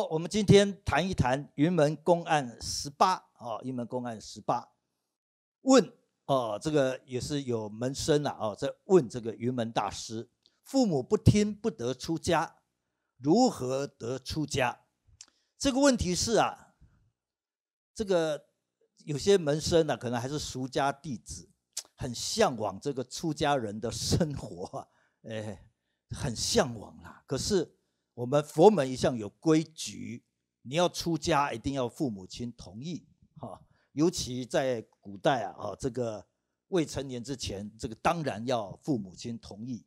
好，我们今天谈一谈云门公案十八啊，云门公案十八，问哦，这个也是有门生呐啊，在问这个云门大师，父母不听不得出家，如何得出家？这个问题是啊，这个有些门生呢，可能还是俗家弟子，很向往这个出家人的生活，啊，哎，很向往啦，可是。我们佛门一向有规矩，你要出家一定要父母亲同意，哈，尤其在古代啊，啊，这个未成年之前，这个当然要父母亲同意。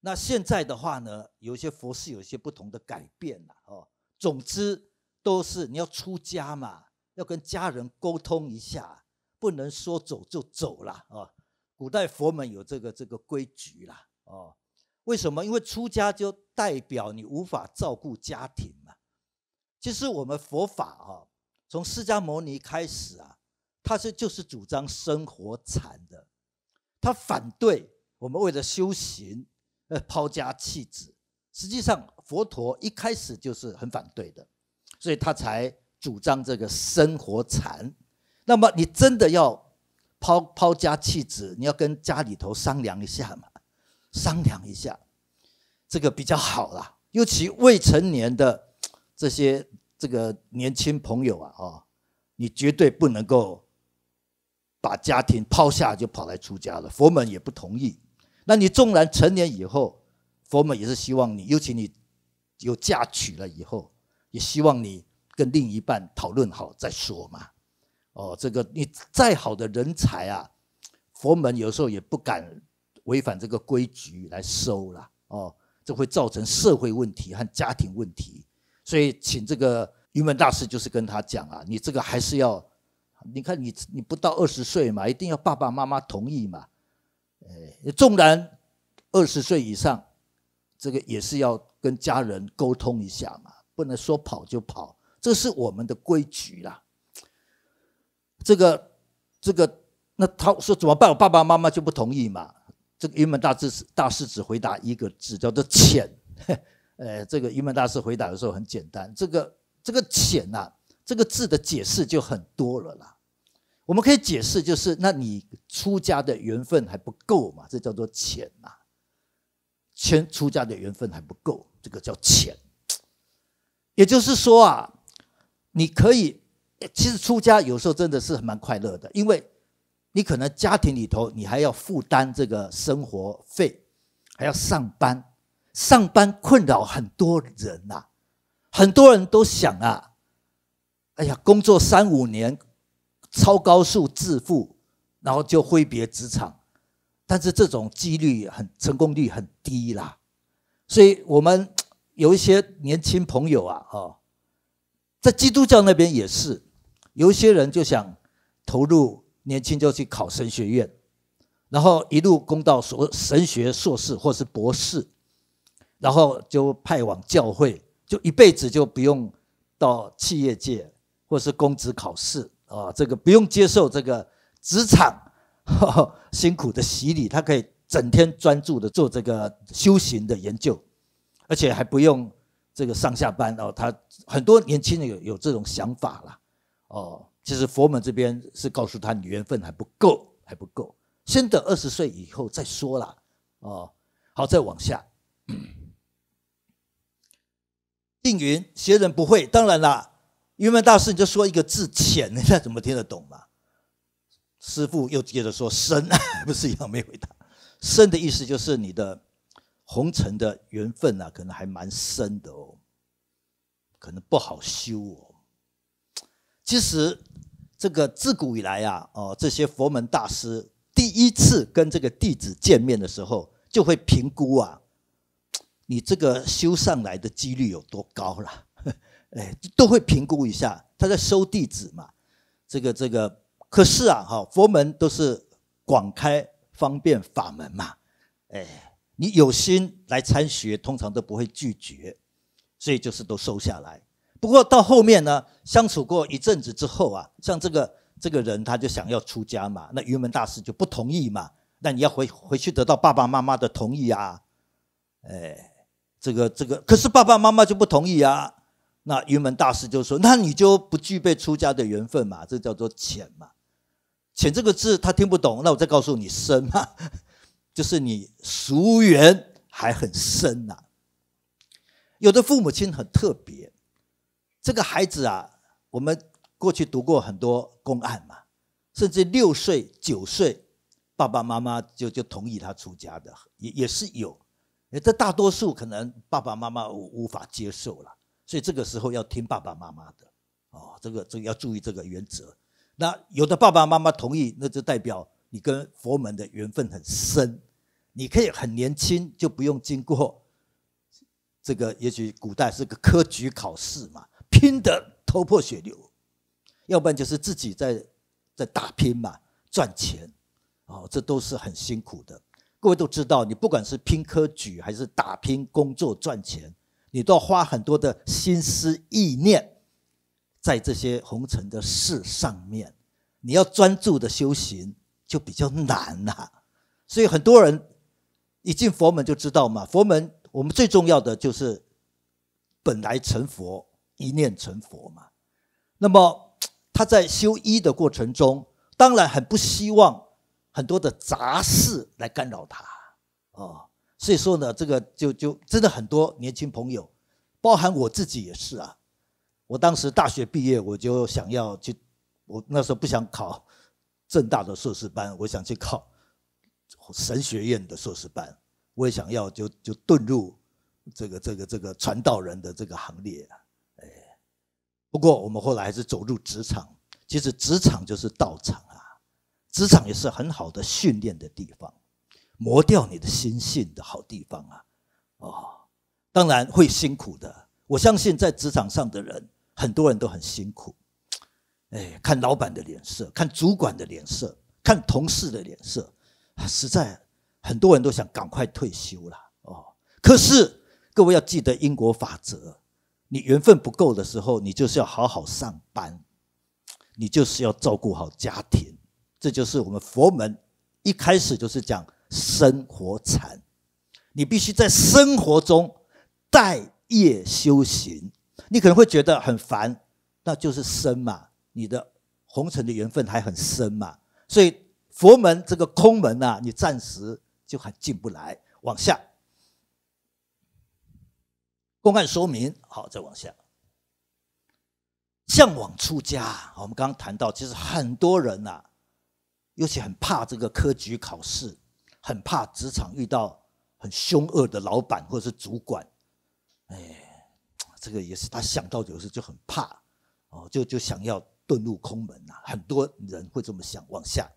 那现在的话呢，有些佛是有些不同的改变了，哦，总之都是你要出家嘛，要跟家人沟通一下，不能说走就走了，哦，古代佛门有这个这个规矩啦，哦。为什么？因为出家就代表你无法照顾家庭嘛。其实我们佛法啊，从释迦牟尼开始啊，他是就是主张生活禅的，他反对我们为了修行而抛家弃子。实际上，佛陀一开始就是很反对的，所以他才主张这个生活禅。那么，你真的要抛抛家弃子，你要跟家里头商量一下嘛。商量一下，这个比较好啦。尤其未成年的这些这个年轻朋友啊，哦，你绝对不能够把家庭抛下就跑来出家了。佛门也不同意。那你纵然成年以后，佛门也是希望你，尤其你有嫁娶了以后，也希望你跟另一半讨论好再说嘛。哦，这个你再好的人才啊，佛门有时候也不敢。违反这个规矩来收了哦，这会造成社会问题和家庭问题，所以请这个云门大师就是跟他讲啊，你这个还是要，你看你你不到二十岁嘛，一定要爸爸妈妈同意嘛，呃，纵然二十岁以上，这个也是要跟家人沟通一下嘛，不能说跑就跑，这是我们的规矩啦。这个这个，那他说怎么办？我爸爸妈妈就不同意嘛。这个云门大师大师只回答一个字，叫做“浅”。呃，这个云门大师回答的时候很简单，这个这个“浅”呐，这个字的解释就很多了啦。我们可以解释就是，那你出家的缘分还不够嘛？这叫做“浅”呐。先出家的缘分还不够，这个叫“浅”。也就是说啊，你可以，其实出家有时候真的是蛮快乐的，因为。你可能家庭里头，你还要负担这个生活费，还要上班，上班困扰很多人呐。很多人都想啊，哎呀，工作三五年，超高速致富，然后就挥别职场。但是这种几率很成功率很低啦。所以，我们有一些年轻朋友啊，哦，在基督教那边也是，有一些人就想投入。年轻就去考神学院，然后一路攻到所神学硕士或是博士，然后就派往教会，就一辈子就不用到企业界或是公职考试啊，这个不用接受这个职场 辛苦的洗礼，他可以整天专注的做这个修行的研究，而且还不用这个上下班哦。他很多年轻人有有这种想法了，哦。其实佛门这边是告诉他，你缘分还不够，还不够，先等二十岁以后再说啦。哦，好，再往下。定 云学人不会，当然啦，云门大师你就说一个字浅，人 家怎么听得懂嘛？师傅又接着说深，不是一样没回答？深的意思就是你的红尘的缘分啊，可能还蛮深的哦，可能不好修哦。其实。这个自古以来啊，哦，这些佛门大师第一次跟这个弟子见面的时候，就会评估啊，你这个修上来的几率有多高了，哎，都会评估一下，他在收弟子嘛，这个这个。可是啊，哈，佛门都是广开方便法门嘛，哎，你有心来参学，通常都不会拒绝，所以就是都收下来。不过到后面呢，相处过一阵子之后啊，像这个这个人他就想要出家嘛，那云门大师就不同意嘛。那你要回回去得到爸爸妈妈的同意啊，哎，这个这个，可是爸爸妈妈就不同意啊。那云门大师就说：“那你就不具备出家的缘分嘛，这叫做浅嘛。”浅这个字他听不懂，那我再告诉你深嘛，就是你俗缘还很深呐。有的父母亲很特别。这个孩子啊，我们过去读过很多公案嘛，甚至六岁、九岁，爸爸妈妈就就同意他出家的，也也是有。这大多数可能爸爸妈妈无法接受了，所以这个时候要听爸爸妈妈的哦，这个这个要注意这个原则。那有的爸爸妈妈同意，那就代表你跟佛门的缘分很深，你可以很年轻就不用经过这个，也许古代是个科举考试嘛。拼得头破血流，要不然就是自己在在打拼嘛，赚钱，哦，这都是很辛苦的。各位都知道，你不管是拼科举还是打拼工作赚钱，你都要花很多的心思意念在这些红尘的事上面。你要专注的修行，就比较难啊。所以很多人一进佛门就知道嘛，佛门我们最重要的就是本来成佛。一念成佛嘛，那么他在修一的过程中，当然很不希望很多的杂事来干扰他啊。所以说呢，这个就就真的很多年轻朋友，包含我自己也是啊。我当时大学毕业，我就想要去，我那时候不想考正大的硕士班，我想去考神学院的硕士班，我也想要就就遁入这个这个这个传道人的这个行列啊。不过，我们后来还是走入职场。其实，职场就是道场啊，职场也是很好的训练的地方，磨掉你的心性的好地方啊。哦，当然会辛苦的。我相信，在职场上的人，很多人都很辛苦。哎，看老板的脸色，看主管的脸色，看同事的脸色，实在很多人都想赶快退休了。哦，可是各位要记得英国法则。你缘分不够的时候，你就是要好好上班，你就是要照顾好家庭。这就是我们佛门一开始就是讲生活禅，你必须在生活中待业修行。你可能会觉得很烦，那就是生嘛，你的红尘的缘分还很深嘛，所以佛门这个空门啊，你暂时就还进不来，往下。公案说明好，再往下，向往出家。我们刚刚谈到，其实很多人呐，尤其很怕这个科举考试，很怕职场遇到很凶恶的老板或者是主管。哎，这个也是他想到有时候就很怕哦，就就想要遁入空门呐。很多人会这么想。往下，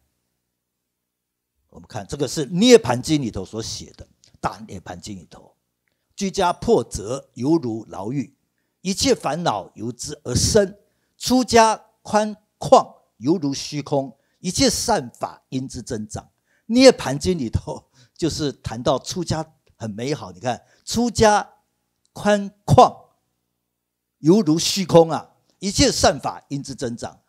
我们看这个是《涅盘经》里头所写的，《大涅盘经》里头。居家破折犹如牢狱，一切烦恼由之而生；出家宽旷犹如虚空，一切善法因之增长。《涅盘经》里头 就是谈到出家很美好，你看出家宽旷犹如虚空啊，一切善法因之增长。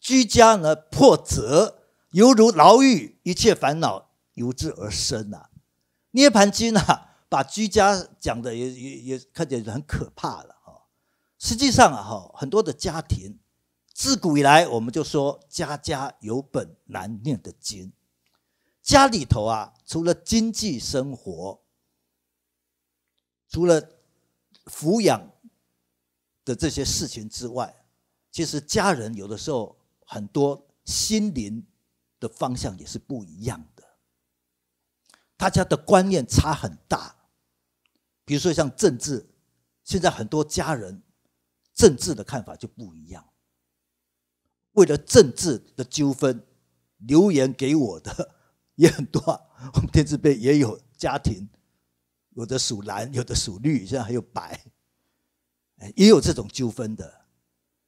居家呢破折犹如牢狱，一切烦恼由之而生啊，《涅盘经》啊。把居家讲的也也也看起来很可怕了哈，实际上啊哈，很多的家庭自古以来我们就说家家有本难念的经，家里头啊除了经济生活，除了抚养的这些事情之外，其实家人有的时候很多心灵的方向也是不一样的，大家的观念差很大。比如说像政治，现在很多家人政治的看法就不一样。为了政治的纠纷，留言给我的也很多啊。我们天视辈也有家庭，有的属蓝，有的属绿，现在还有白，也有这种纠纷的。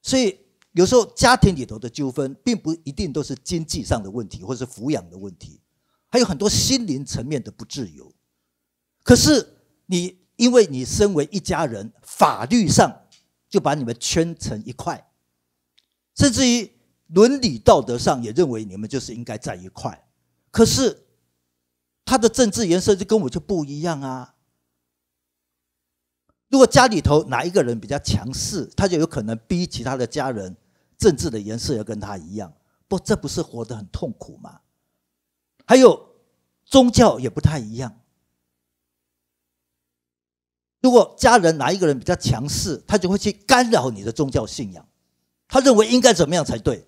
所以有时候家庭里头的纠纷，并不一定都是经济上的问题，或者是抚养的问题，还有很多心灵层面的不自由。可是你。因为你身为一家人，法律上就把你们圈成一块，甚至于伦理道德上也认为你们就是应该在一块。可是他的政治颜色就跟我就不一样啊！如果家里头哪一个人比较强势，他就有可能逼其他的家人政治的颜色要跟他一样，不，这不是活得很痛苦吗？还有宗教也不太一样。如果家人哪一个人比较强势，他就会去干扰你的宗教信仰。他认为应该怎么样才对。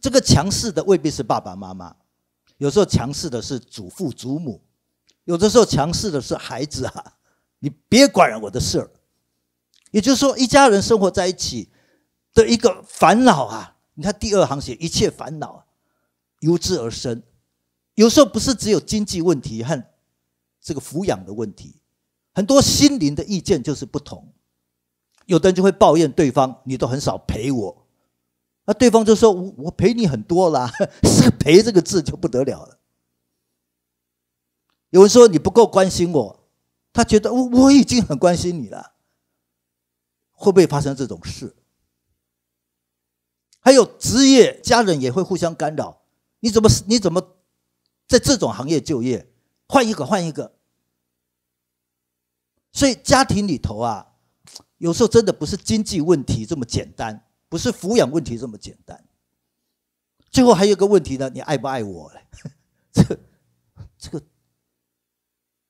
这个强势的未必是爸爸妈妈，有时候强势的是祖父祖母，有的时候强势的是孩子啊！你别管我的事儿。也就是说，一家人生活在一起的一个烦恼啊。你看第二行写一切烦恼由之而生，有时候不是只有经济问题和这个抚养的问题。很多心灵的意见就是不同，有的人就会抱怨对方，你都很少陪我，那对方就说：“我我陪你很多啦，是陪这个字就不得了了。有人说你不够关心我，他觉得我我已经很关心你了，会不会发生这种事？还有职业家人也会互相干扰，你怎么你怎么在这种行业就业？换一个换一个。所以家庭里头啊，有时候真的不是经济问题这么简单，不是抚养问题这么简单。最后还有一个问题呢，你爱不爱我？这、这个，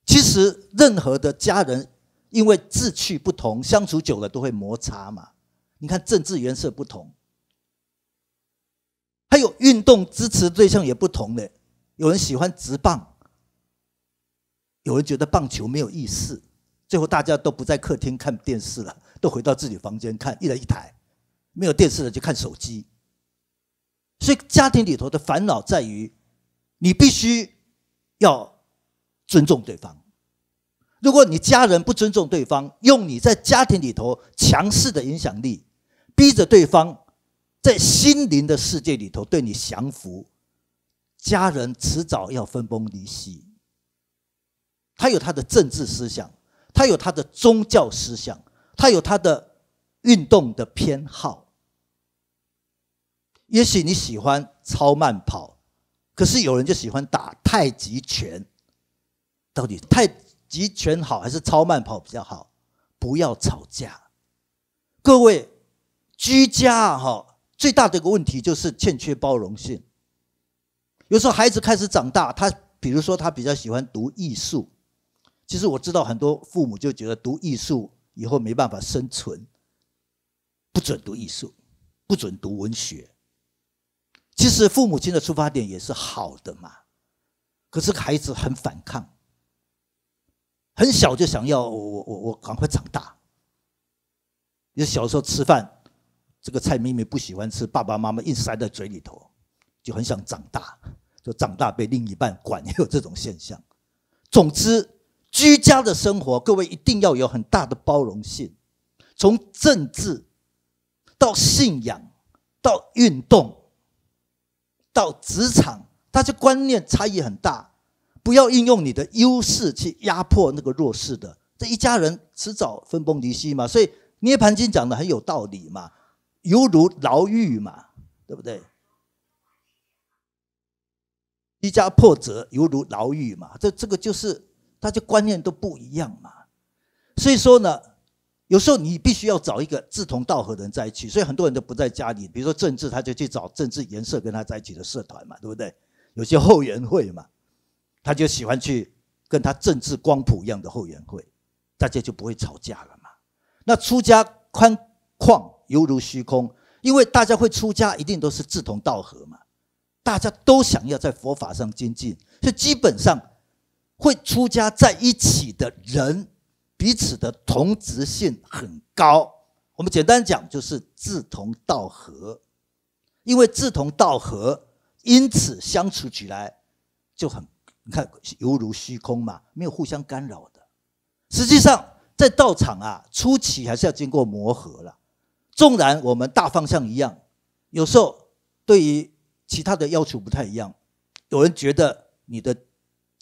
其实任何的家人因为志趣不同，相处久了都会摩擦嘛。你看政治颜色不同，还有运动支持对象也不同的，有人喜欢直棒，有人觉得棒球没有意思。最后，大家都不在客厅看电视了，都回到自己房间看，一人一台。没有电视的就看手机。所以家庭里头的烦恼在于，你必须要尊重对方。如果你家人不尊重对方，用你在家庭里头强势的影响力，逼着对方在心灵的世界里头对你降服，家人迟早要分崩离析。他有他的政治思想。他有他的宗教思想，他有他的运动的偏好。也许你喜欢超慢跑，可是有人就喜欢打太极拳。到底太极拳好还是超慢跑比较好？不要吵架。各位，居家哈最大的一个问题就是欠缺包容性。有时候孩子开始长大，他比如说他比较喜欢读艺术。其实我知道很多父母就觉得读艺术以后没办法生存，不准读艺术，不准读文学。其实父母亲的出发点也是好的嘛，可是孩子很反抗，很小就想要我我我我赶快长大。你小时候吃饭，这个菜明明不喜欢吃，爸爸妈妈硬塞在嘴里头，就很想长大，就长大被另一半管也有这种现象。总之。居家的生活，各位一定要有很大的包容性，从政治到信仰，到运动，到职场，大家观念差异很大，不要应用你的优势去压迫那个弱势的，这一家人迟早分崩离析嘛。所以《涅盘经》讲的很有道理嘛，犹如牢狱嘛，对不对？一家破折犹如牢狱嘛，这这个就是。大家观念都不一样嘛，所以说呢，有时候你必须要找一个志同道合的人在一起，所以很多人都不在家里。比如说政治，他就去找政治颜色跟他在一起的社团嘛，对不对？有些后援会嘛，他就喜欢去跟他政治光谱一样的后援会，大家就不会吵架了嘛。那出家宽旷犹如虚空，因为大家会出家，一定都是志同道合嘛，大家都想要在佛法上精进，所以基本上。会出家在一起的人，彼此的同值性很高。我们简单讲，就是志同道合。因为志同道合，因此相处起来就很，你看犹如虚空嘛，没有互相干扰的。实际上，在道场啊，初期还是要经过磨合了。纵然我们大方向一样，有时候对于其他的要求不太一样，有人觉得你的。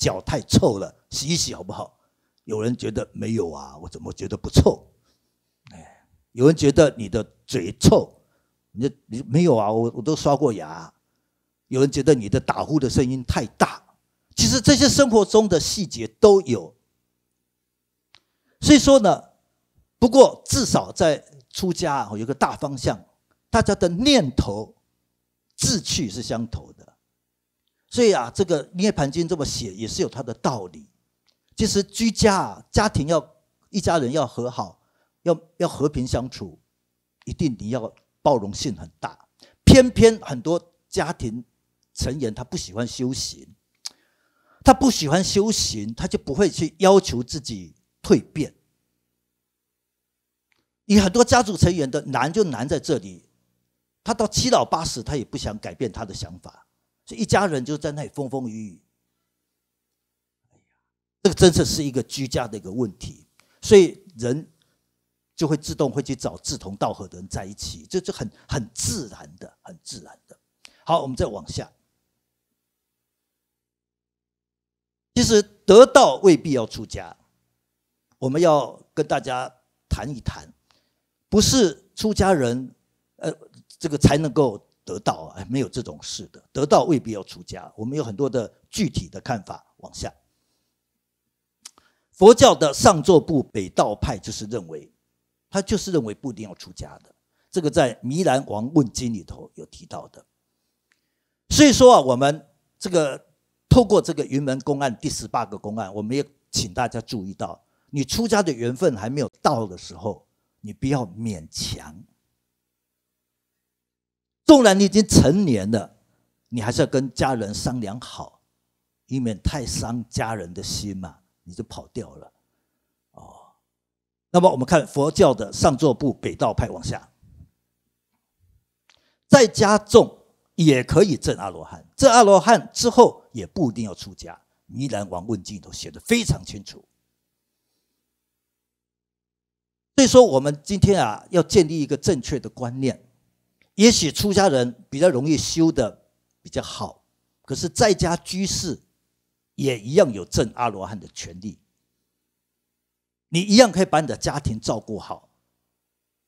脚太臭了，洗一洗好不好？有人觉得没有啊，我怎么觉得不臭？哎，有人觉得你的嘴臭，你你没有啊，我我都刷过牙。有人觉得你的打呼的声音太大，其实这些生活中的细节都有。所以说呢，不过至少在出家，有个大方向，大家的念头志趣是相投的。所以啊，这个《涅盘经》这么写也是有它的道理。其实居家家庭要一家人要和好，要要和平相处，一定你要包容性很大。偏偏很多家庭成员他不喜欢修行，他不喜欢修行，他就不会去要求自己蜕变。你很多家族成员的难就难在这里，他到七老八十，他也不想改变他的想法。一家人就在那里风风雨雨，哎呀，这个真的是一个居家的一个问题，所以人就会自动会去找志同道合的人在一起，这这很很自然的，很自然的。好，我们再往下。其实得道未必要出家，我们要跟大家谈一谈，不是出家人，呃，这个才能够。得道啊，没有这种事的。得道未必要出家，我们有很多的具体的看法。往下，佛教的上座部北道派就是认为，他就是认为不一定要出家的。这个在《弥兰王问经》里头有提到的。所以说啊，我们这个透过这个云门公案第十八个公案，我们也请大家注意到，你出家的缘分还没有到的时候，你不要勉强。纵然你已经成年了，你还是要跟家人商量好，以免太伤家人的心嘛。你就跑掉了，哦。那么我们看佛教的上座部北道派往下，再加众也可以证阿罗汉，证阿罗汉之后也不一定要出家，《弥兰王问经》都头写的非常清楚。所以说，我们今天啊要建立一个正确的观念。也许出家人比较容易修的比较好，可是在家居士也一样有证阿罗汉的权利。你一样可以把你的家庭照顾好，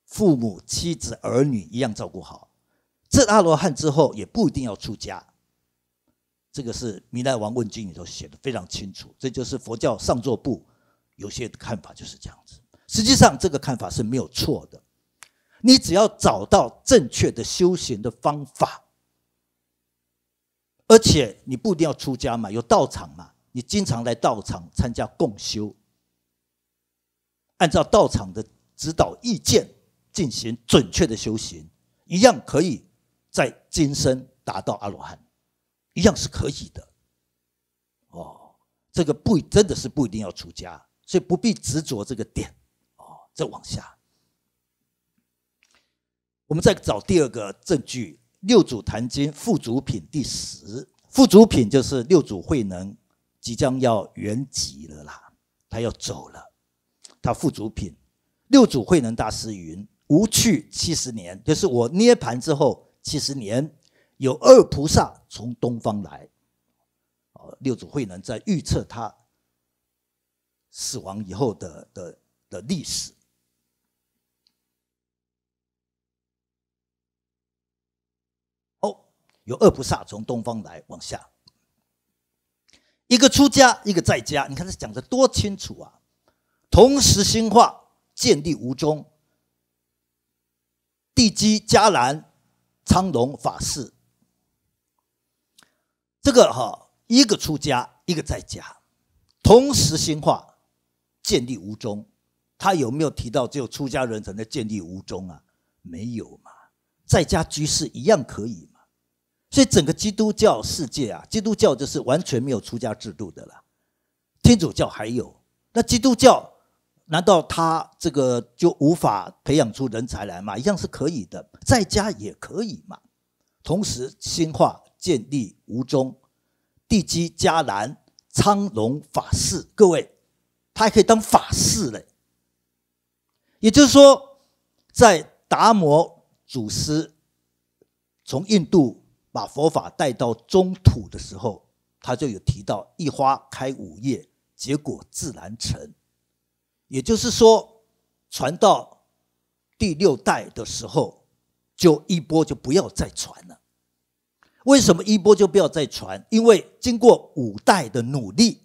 父母、妻子、儿女一样照顾好。证阿罗汉之后也不一定要出家，这个是《弥勒王问经》里头写的非常清楚。这就是佛教上座部有些看法就是这样子。实际上，这个看法是没有错的。你只要找到正确的修行的方法，而且你不一定要出家嘛，有道场嘛，你经常来道场参加共修，按照道场的指导意见进行准确的修行，一样可以在今生达到阿罗汉，一样是可以的。哦，这个不真的是不一定要出家，所以不必执着这个点。哦，再往下。我们再找第二个证据，《六祖坛经》附祖品第十。附祖品就是六祖慧能即将要圆寂了啦，他要走了。他附祖品，六祖慧能大师云：“无去七十年，就是我涅盘之后七十年，有二菩萨从东方来。”哦，六祖慧能在预测他死亡以后的的的历史。有二菩萨从东方来，往下一个出家，一个在家。你看他讲的多清楚啊！同时兴化建立无终，地基迦兰、苍龙法寺。这个哈，一个出家，一个在家，同时兴化建立无终。他有没有提到只有出家人才能建立无终啊？没有嘛，在家居士一样可以。所以整个基督教世界啊，基督教就是完全没有出家制度的了。天主教还有，那基督教难道他这个就无法培养出人才来吗？一样是可以的，在家也可以嘛。同时，新化建立无中地基迦南苍龙法事，各位他还可以当法事嘞。也就是说，在达摩祖师从印度。把佛法带到中土的时候，他就有提到一花开五叶，结果自然成。也就是说，传到第六代的时候，就一波就不要再传了。为什么一波就不要再传？因为经过五代的努力，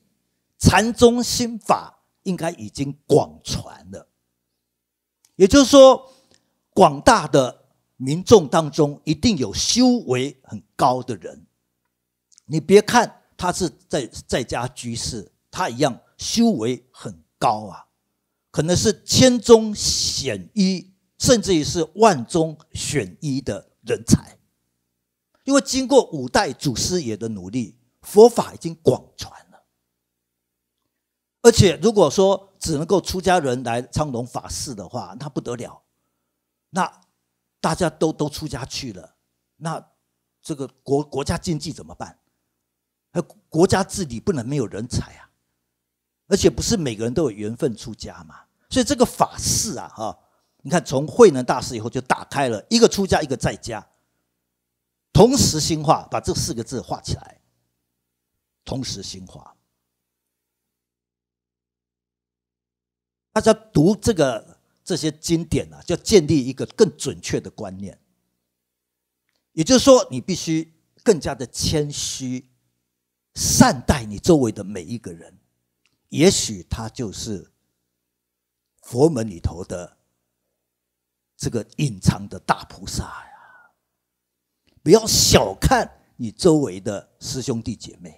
禅宗心法应该已经广传了。也就是说，广大的。民众当中一定有修为很高的人，你别看他是在在家居士，他一样修为很高啊，可能是千中选一，甚至于是万中选一的人才，因为经过五代祖师爷的努力，佛法已经广传了。而且，如果说只能够出家人来昌隆法事的话，那不得了，那。大家都都出家去了，那这个国国家经济怎么办？那国家治理不能没有人才啊！而且不是每个人都有缘分出家嘛，所以这个法事啊，哈，你看从慧能大师以后就打开了，一个出家一个在家，同时兴化，把这四个字画起来，同时兴化，大家读这个。这些经典啊，要建立一个更准确的观念，也就是说，你必须更加的谦虚，善待你周围的每一个人。也许他就是佛门里头的这个隐藏的大菩萨呀！不要小看你周围的师兄弟姐妹，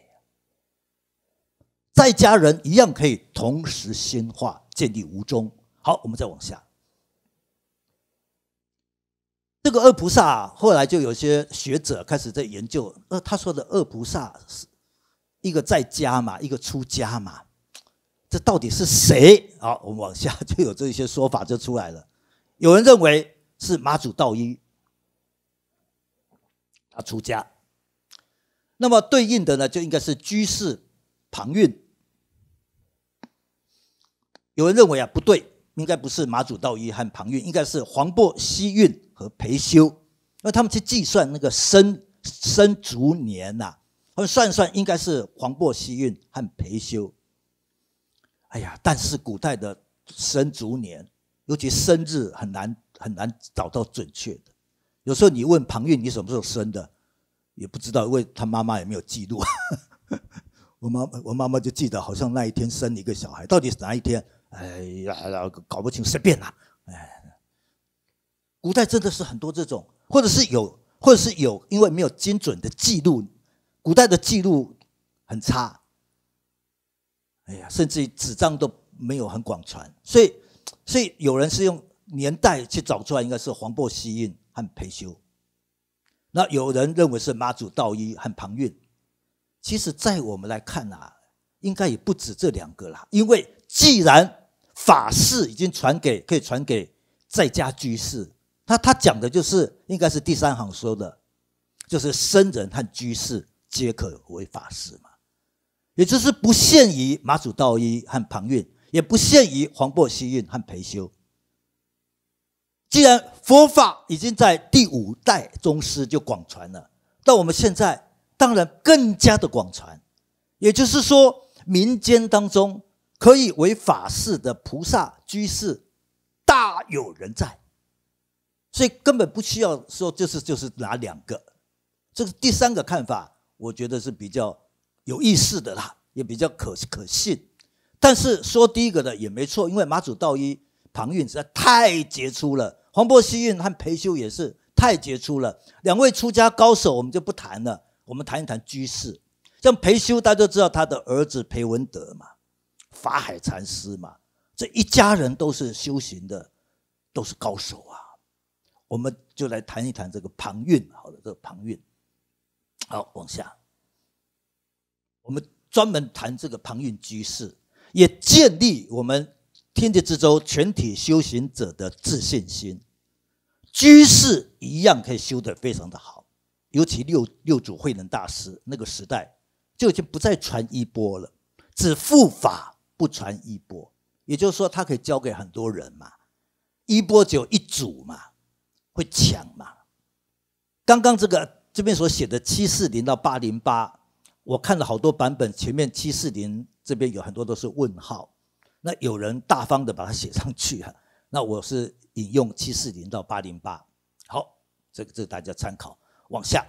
在家人一样可以同时心化，建立无中。好，我们再往下。这个恶菩萨后来就有些学者开始在研究，呃，他说的恶菩萨是一个在家嘛，一个出家嘛，这到底是谁？好，我们往下就有这些说法就出来了。有人认为是马祖道一，他出家，那么对应的呢就应该是居士庞蕴。有人认为啊不对。应该不是马祖道一和庞运，应该是黄檗西运和培修，因为他们去计算那个生生卒年呐，他们算算应该是黄檗西运和培修。哎呀，但是古代的生卒年，尤其生日很难很难找到准确的。有时候你问庞运你什么时候生的，也不知道，因为他妈妈也没有记录。我妈我妈妈就记得好像那一天生一个小孩，到底是哪一天？哎呀，搞不清，随便啦。哎，古代真的是很多这种，或者是有，或者是有，因为没有精准的记录，古代的记录很差。哎呀，甚至于纸张都没有很广传，所以，所以有人是用年代去找出来，应该是黄伯锡运和裴修。那有人认为是妈祖道一和庞韵，其实，在我们来看呐，应该也不止这两个啦，因为既然法事已经传给，可以传给在家居士。那他讲的就是，应该是第三行说的，就是僧人和居士皆可为法师嘛，也就是不限于马祖道一和旁运，也不限于黄檗希运和培修。既然佛法已经在第五代宗师就广传了，到我们现在当然更加的广传，也就是说民间当中。可以为法事的菩萨居士，大有人在，所以根本不需要说就是就是哪两个，这个第三个看法，我觉得是比较有意思的啦，也比较可可信。但是说第一个的也没错，因为马祖道一、庞运实在太杰出了，黄伯希运和裴修也是太杰出了。两位出家高手我们就不谈了，我们谈一谈居士，像裴修大家都知道他的儿子裴文德嘛。法海禅师嘛，这一家人都是修行的，都是高手啊。我们就来谈一谈这个庞运，好了，这个庞运。好，往下，我们专门谈这个庞运居士，也建立我们天界之洲全体修行者的自信心。居士一样可以修的非常的好，尤其六六祖慧能大师那个时代，就已经不再传衣钵了，只护法。不传衣钵，也就是说，他可以教给很多人嘛。衣钵只有一组嘛，会抢嘛。刚刚这个这边所写的七四零到八零八，我看了好多版本，前面七四零这边有很多都是问号。那有人大方的把它写上去啊。那我是引用七四零到八零八，好，这个这个大家参考。往下，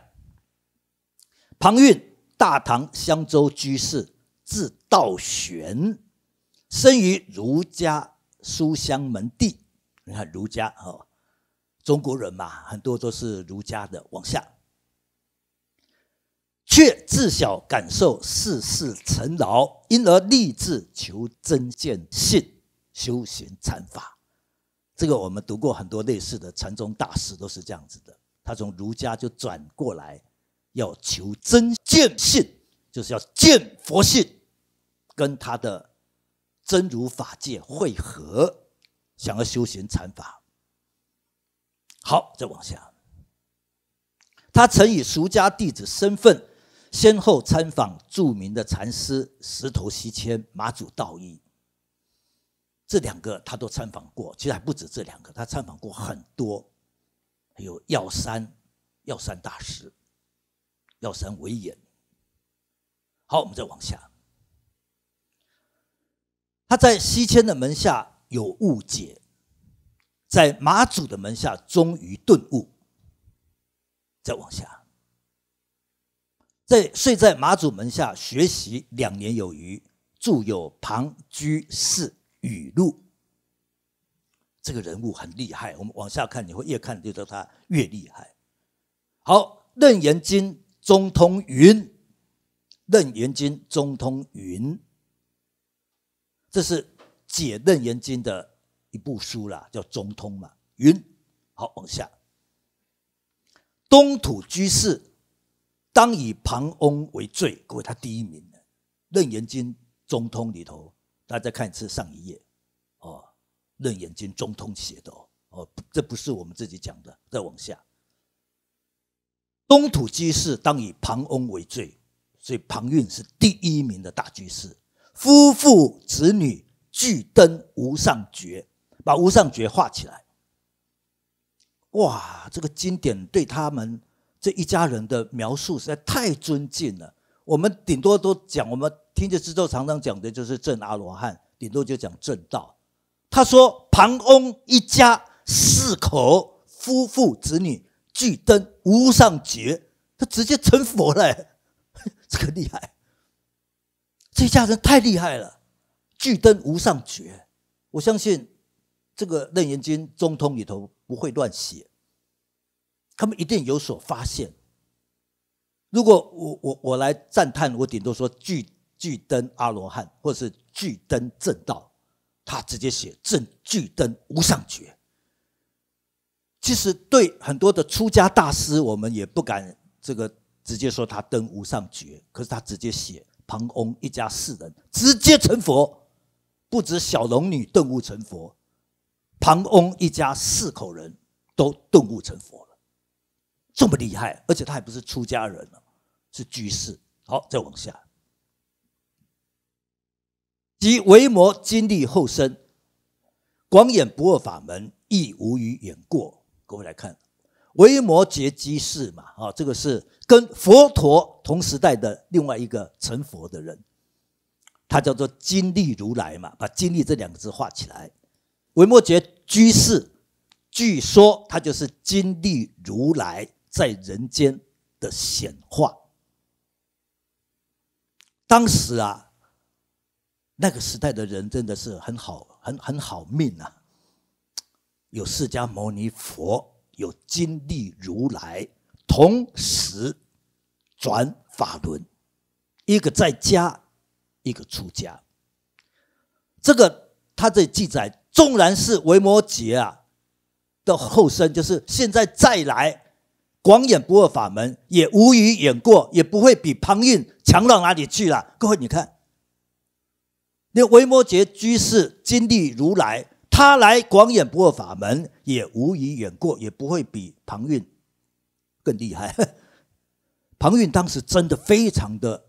庞蕴，大唐襄州居士，字道玄。生于儒家书香门第，你看儒家哈，中国人嘛，很多都是儒家的往下，却自小感受世事尘劳，因而立志求真见性、修行禅法。这个我们读过很多类似的禅宗大师都是这样子的。他从儒家就转过来，要求真见性，就是要见佛性，跟他的。真如法界汇合，想要修行禅法。好，再往下。他曾以俗家弟子身份，先后参访著名的禅师石头西迁、马祖道一。这两个他都参访过，其实还不止这两个，他参访过很多，有药山、药山大师、药山为也。好，我们再往下。他在西迁的门下有误解，在马祖的门下终于顿悟。再往下，在睡在马祖门下学习两年有余，著有《旁居士语录》。这个人物很厉害，我们往下看，你会越看知得他越厉害。好，楞严经》中通云，楞严经》中通云。这是解任延经的一部书啦，叫《中通》嘛。云，好往下。东土居士当以庞翁为最，各位他第一名的。任延经》中通》里头，大家看一次上一页。哦，任延经》中通》写的哦，哦，这不是我们自己讲的。再往下，东土居士当以庞翁为最，所以庞蕴是第一名的大居士。夫妇子女俱登无上觉，把无上觉画起来。哇，这个经典对他们这一家人的描述实在太尊敬了。我们顶多都讲，我们听着知州常常讲的就是正阿罗汉，顶多就讲正道。他说庞翁一家四口，夫妇子女俱登无上觉，他直接成佛了，这个厉害。这家人太厉害了，巨登无上绝。我相信这个楞严经》中通里头不会乱写，他们一定有所发现。如果我我我来赞叹，我顶多说巨巨登阿罗汉，或是巨登正道。他直接写正巨登无上绝。其实对很多的出家大师，我们也不敢这个直接说他登无上绝，可是他直接写。庞翁一家四人直接成佛，不止小龙女顿悟成佛，庞翁一家四口人都顿悟成佛了，这么厉害，而且他还不是出家人是居士。好，再往下，即维摩经历后生，广眼不二法门，亦无于眼过。各位来看。维摩诘居士嘛，啊，这个是跟佛陀同时代的另外一个成佛的人，他叫做金力如来嘛，把“金力”这两个字画起来。维摩诘居士，据说他就是金力如来在人间的显化。当时啊，那个时代的人真的是很好，很很好命啊，有释迦牟尼佛。有金历如来，同时转法轮，一个在家，一个出家。这个他这记载，纵然是维摩诘啊的后生，就是现在再来广演不二法门，也无语演过，也不会比庞蕴强到哪里去了。各位，你看，那维摩诘居士金历如来。他来广演佛法门，也无以远过，也不会比庞运更厉害。庞 运当时真的非常的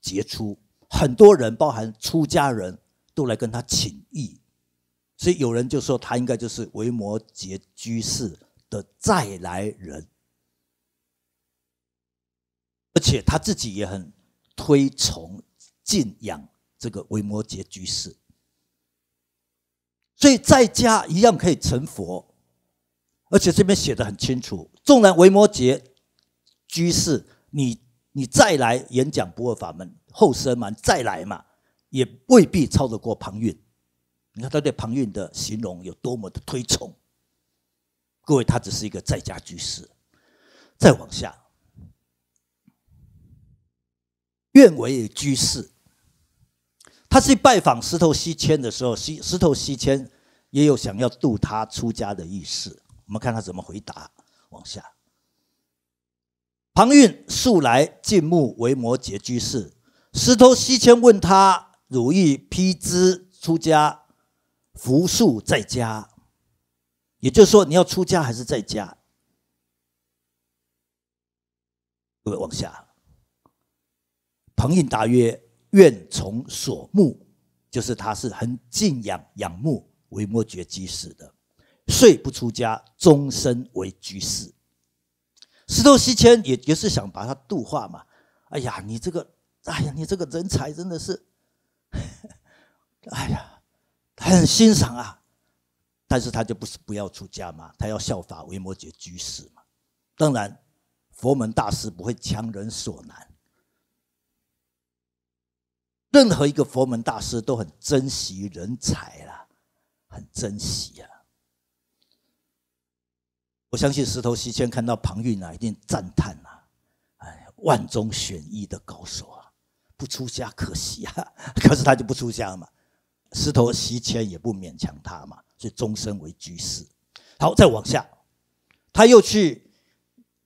杰出，很多人，包含出家人都来跟他请意。所以有人就说他应该就是维摩诘居士的再来人，而且他自己也很推崇敬仰这个维摩诘居士。所以在家一样可以成佛，而且这边写的很清楚。纵然维摩诘居士，你你再来演讲不二法门，后生们再来嘛，也未必超得过庞蕴。你看他对庞蕴的形容有多么的推崇。各位，他只是一个在家居士。再往下，愿为居士。他去拜访石头西迁的时候，西石头西迁也有想要渡他出家的意思。我们看他怎么回答，往下。庞蕴素来敬慕维摩诘居士，石头西迁问他：“汝欲披之出家，服素在家？”也就是说，你要出家还是在家？各位往下。庞蕴答曰。愿从所慕，就是他是很敬仰仰慕维摩诘居士的，遂不出家，终身为居士。石头西迁也也是想把他度化嘛？哎呀，你这个，哎呀，你这个人才真的是，哎呀，很欣赏啊。但是他就不是不要出家嘛？他要效法维摩诘居士嘛？当然，佛门大师不会强人所难。任何一个佛门大师都很珍惜人才啊，很珍惜啊！我相信石头西迁看到庞蕴啊，一定赞叹啊！哎，万中选一的高手啊，不出家可惜啊！可是他就不出家嘛，石头西迁也不勉强他嘛，所以终身为居士。好，再往下，他又去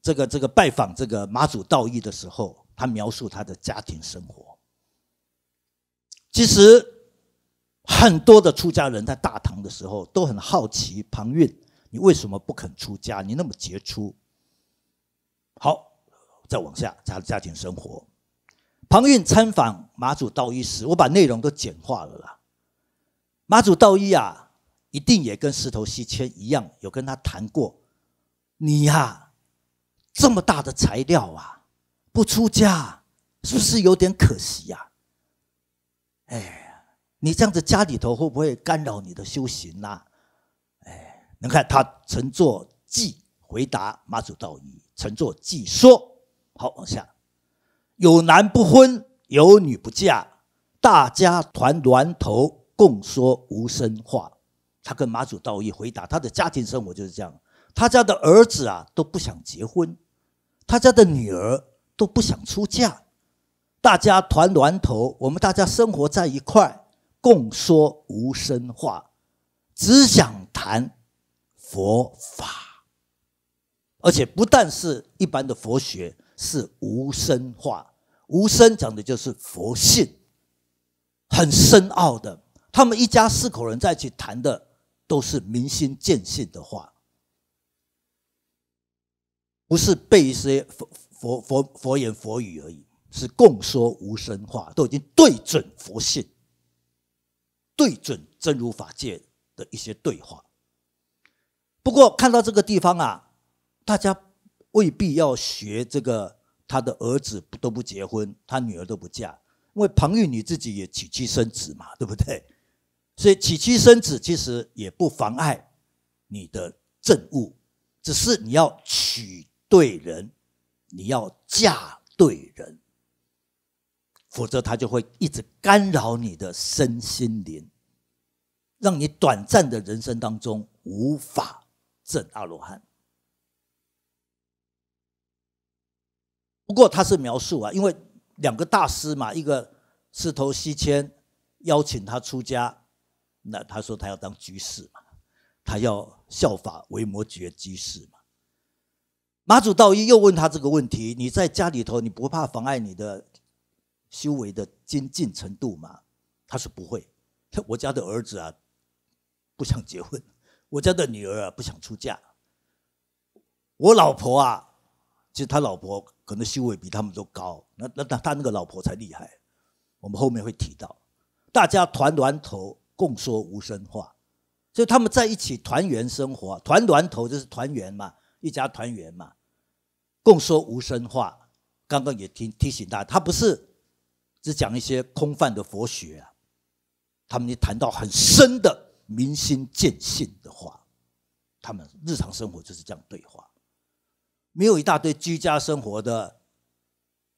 这个这个拜访这个马祖道义的时候，他描述他的家庭生活。其实，很多的出家人在大唐的时候都很好奇庞蕴，你为什么不肯出家？你那么杰出。好，再往下家家庭生活。庞蕴参访马祖道一时，我把内容都简化了啦。马祖道一啊，一定也跟石头西迁一样，有跟他谈过。你呀，这么大的材料啊，不出家，是不是有点可惜呀？哎呀，你这样子家里头会不会干扰你的修行呐？哎，你看他乘坐记回答马祖道一，乘坐记说：“好，往下有男不婚，有女不嫁，大家团暖头，共说无声话。”他跟马祖道一回答，他的家庭生活就是这样：他家的儿子啊都不想结婚，他家的女儿都不想出嫁。大家团峦头，我们大家生活在一块，共说无声话，只想谈佛法，而且不但是一般的佛学，是无声话。无声讲的就是佛性，很深奥的。他们一家四口人在一起谈的都是明心见性的话，不是背一些佛佛佛佛言佛语而已。是共说无生话，都已经对准佛性，对准真如法界的一些对话。不过看到这个地方啊，大家未必要学这个。他的儿子都不结婚，他女儿都不嫁。因为旁玉你自己也娶妻生子嘛，对不对？所以娶妻生子其实也不妨碍你的政务，只是你要娶对人，你要嫁对人。否则他就会一直干扰你的身心灵，让你短暂的人生当中无法证阿罗汉。不过他是描述啊，因为两个大师嘛，一个是头西迁邀请他出家，那他说他要当居士嘛，他要效法维摩居士嘛。马祖道一又问他这个问题：你在家里头，你不怕妨碍你的？修为的精进程度嘛，他是不会。我家的儿子啊，不想结婚；我家的女儿啊，不想出嫁。我老婆啊，其实他老婆可能修为比他们都高，那那他他那个老婆才厉害。我们后面会提到，大家团团头共说无声话，所以他们在一起团圆生活，团团头就是团圆嘛，一家团圆嘛，共说无声话。刚刚也提提醒他，他不是。只讲一些空泛的佛学啊，他们一谈到很深的明心见性的话，他们日常生活就是这样对话，没有一大堆居家生活的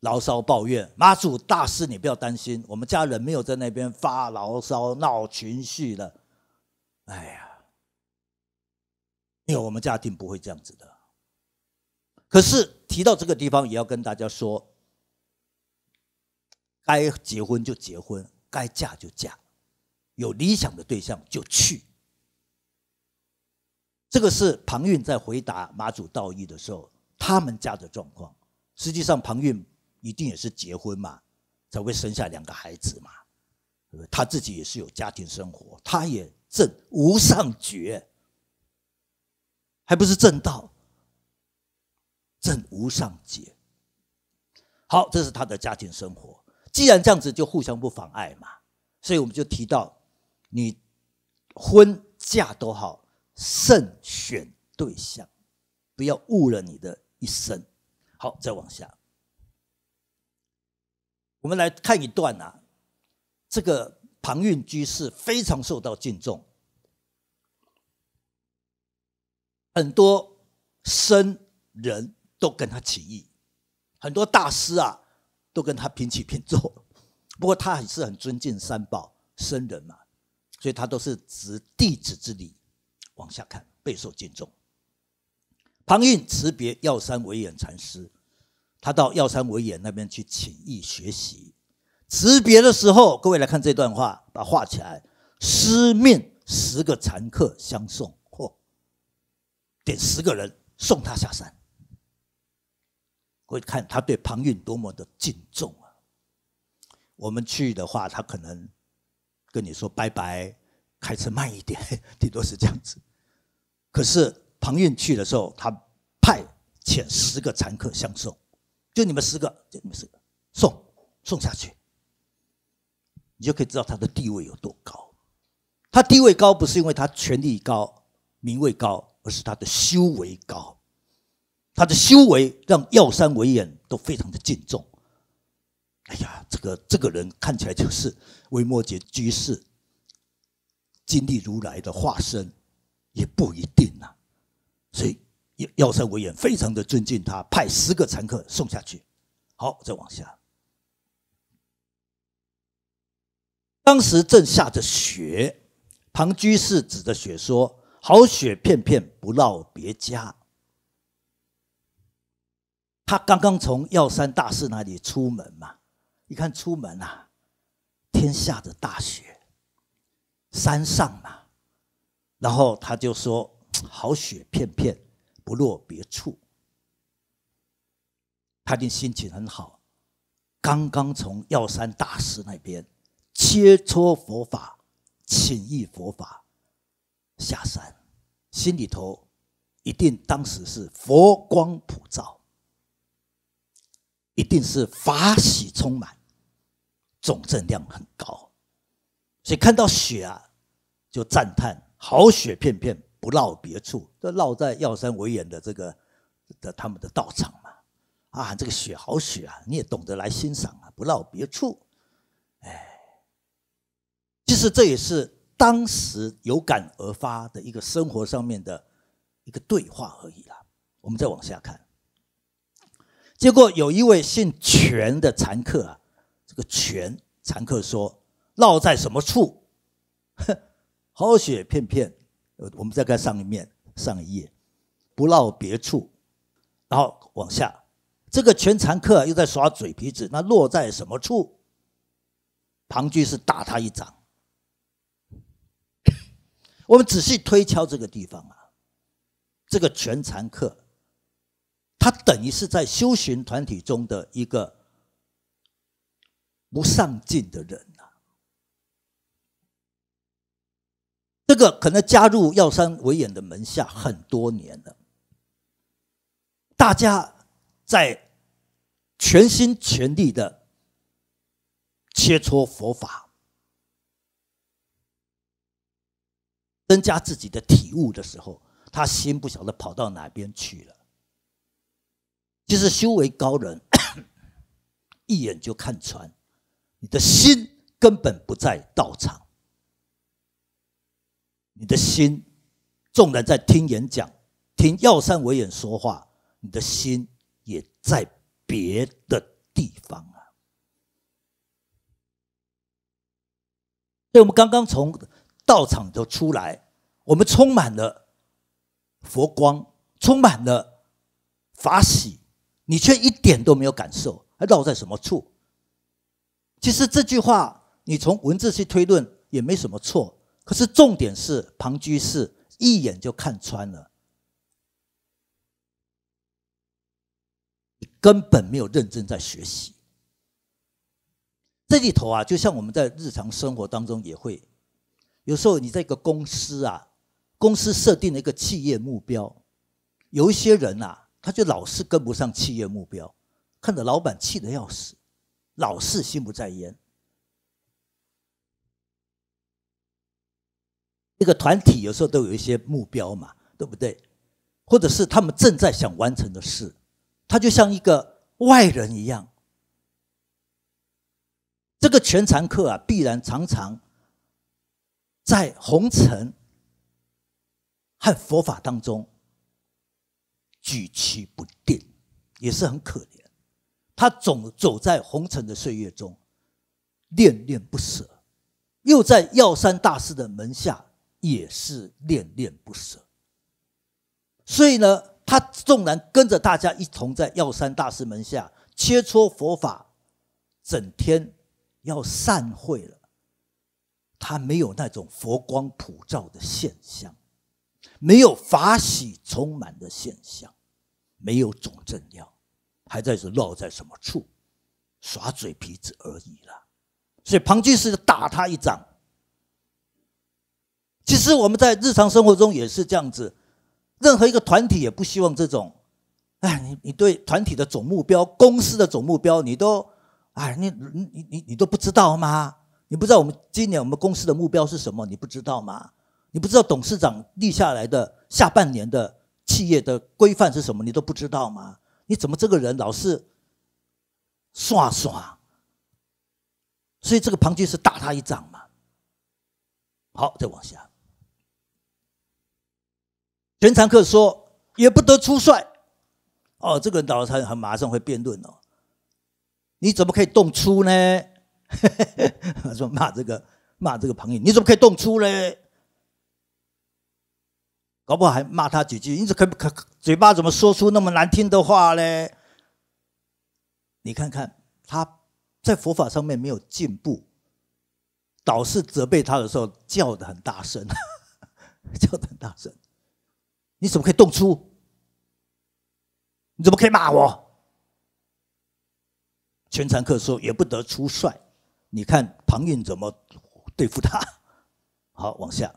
牢骚抱怨。妈祖大事你不要担心，我们家人没有在那边发牢骚、闹情绪的。哎呀，因为我们家庭不会这样子的。可是提到这个地方，也要跟大家说。该结婚就结婚，该嫁就嫁，有理想的对象就去。这个是庞蕴在回答马祖道义的时候，他们家的状况。实际上，庞蕴一定也是结婚嘛，才会生下两个孩子嘛，他自己也是有家庭生活，他也正无上觉，还不是正道，正无上觉。好，这是他的家庭生活。既然这样子，就互相不妨碍嘛。所以我们就提到，你婚嫁都好，慎选对象，不要误了你的一生。好，再往下，我们来看一段啊。这个庞蕴居士非常受到敬重，很多僧人都跟他起义，很多大师啊。都跟他平起平坐，不过他还是很尊敬三宝僧人嘛，所以他都是执弟子之礼往下看，备受敬重。庞蕴辞别药山惟俨禅师，他到药山惟俨那边去请意学习。辞别的时候，各位来看这段话，把画起来。师命十个禅客相送，嚯，点十个人送他下山。会看他对庞运多么的敬重啊！我们去的话，他可能跟你说拜拜，开车慢一点，顶多是这样子。可是庞运去的时候，他派遣十个残客相送，就你们十个，就你们十个送送下去，你就可以知道他的地位有多高。他地位高不是因为他权力高、名位高，而是他的修为高。他的修为让药山为人都非常的敬重。哎呀，这个这个人看起来就是维摩诘居士、金历如来的化身，也不一定呐。所以药药山为人非常的尊敬他，派十个禅客送下去。好，再往下。当时正下着雪，庞居士指着雪说：“好雪片片不落别家。”他刚刚从药山大师那里出门嘛，一看出门啊，天下着大雪，山上嘛，然后他就说：“好雪片片，不落别处。”他的心情很好，刚刚从药山大师那边切磋佛法、请意佛法，下山，心里头一定当时是佛光普照。一定是法喜充满，总正量很高，所以看到雪啊，就赞叹：好雪片片，不落别处，这落在药山维岩的这个的他们的道场嘛。啊，这个雪好雪啊，你也懂得来欣赏啊，不落别处。哎，其实这也是当时有感而发的一个生活上面的一个对话而已啦。我们再往下看。结果有一位姓全的常客啊，这个全常客说：“落在什么处？”哼，好雪片片。我们再看上一面、上一页，不落别处。然后往下，这个全常客又在耍嘴皮子，那落在什么处？庞居士打他一掌。我们仔细推敲这个地方啊，这个全常客。他等于是在修行团体中的一个不上进的人呐。这个可能加入药山维演的门下很多年了，大家在全心全力的切磋佛法，增加自己的体悟的时候，他心不晓得跑到哪边去了。其实修为高人 一眼就看穿，你的心根本不在道场，你的心，众人在听演讲，听耀山为人说话，你的心也在别的地方啊。所以我们刚刚从道场都出来，我们充满了佛光，充满了法喜。你却一点都没有感受，还绕在什么处？其实这句话你从文字去推论也没什么错，可是重点是庞居士一眼就看穿了，你根本没有认真在学习。这里头啊，就像我们在日常生活当中也会，有时候你在一个公司啊，公司设定了一个企业目标，有一些人啊。他就老是跟不上企业目标，看着老板气得要死，老是心不在焉。一个团体有时候都有一些目标嘛，对不对？或者是他们正在想完成的事，他就像一个外人一样。这个全残客啊，必然常常在红尘和佛法当中。举棋不定，也是很可怜。他总走在红尘的岁月中，恋恋不舍，又在药山大师的门下也是恋恋不舍。所以呢，他纵然跟着大家一同在药山大师门下切磋佛法，整天要散会了，他没有那种佛光普照的现象。没有法喜充满的现象，没有总正要，还在是落在什么处，耍嘴皮子而已了。所以庞居士打他一掌。其实我们在日常生活中也是这样子，任何一个团体也不希望这种。哎，你你对团体的总目标、公司的总目标，你都哎，你你你你都不知道吗？你不知道我们今年我们公司的目标是什么？你不知道吗？你不知道董事长立下来的下半年的企业的规范是什么？你都不知道吗？你怎么这个人老是耍耍？所以这个庞居士打他一掌嘛。好，再往下。全常客说也不得出帅。哦，这个老臣很马上会辩论哦。你怎么可以动粗呢？说骂这个骂这个朋友，你怎么可以动粗呢？搞不好还骂他几句，你怎可可可嘴巴怎么说出那么难听的话嘞？你看看他在佛法上面没有进步，导师责备他的时候叫的很大声，叫的很大声，你怎么可以动粗？你怎么可以骂我？全禅客说也不得出帅，你看庞蕴怎么对付他？好，往下。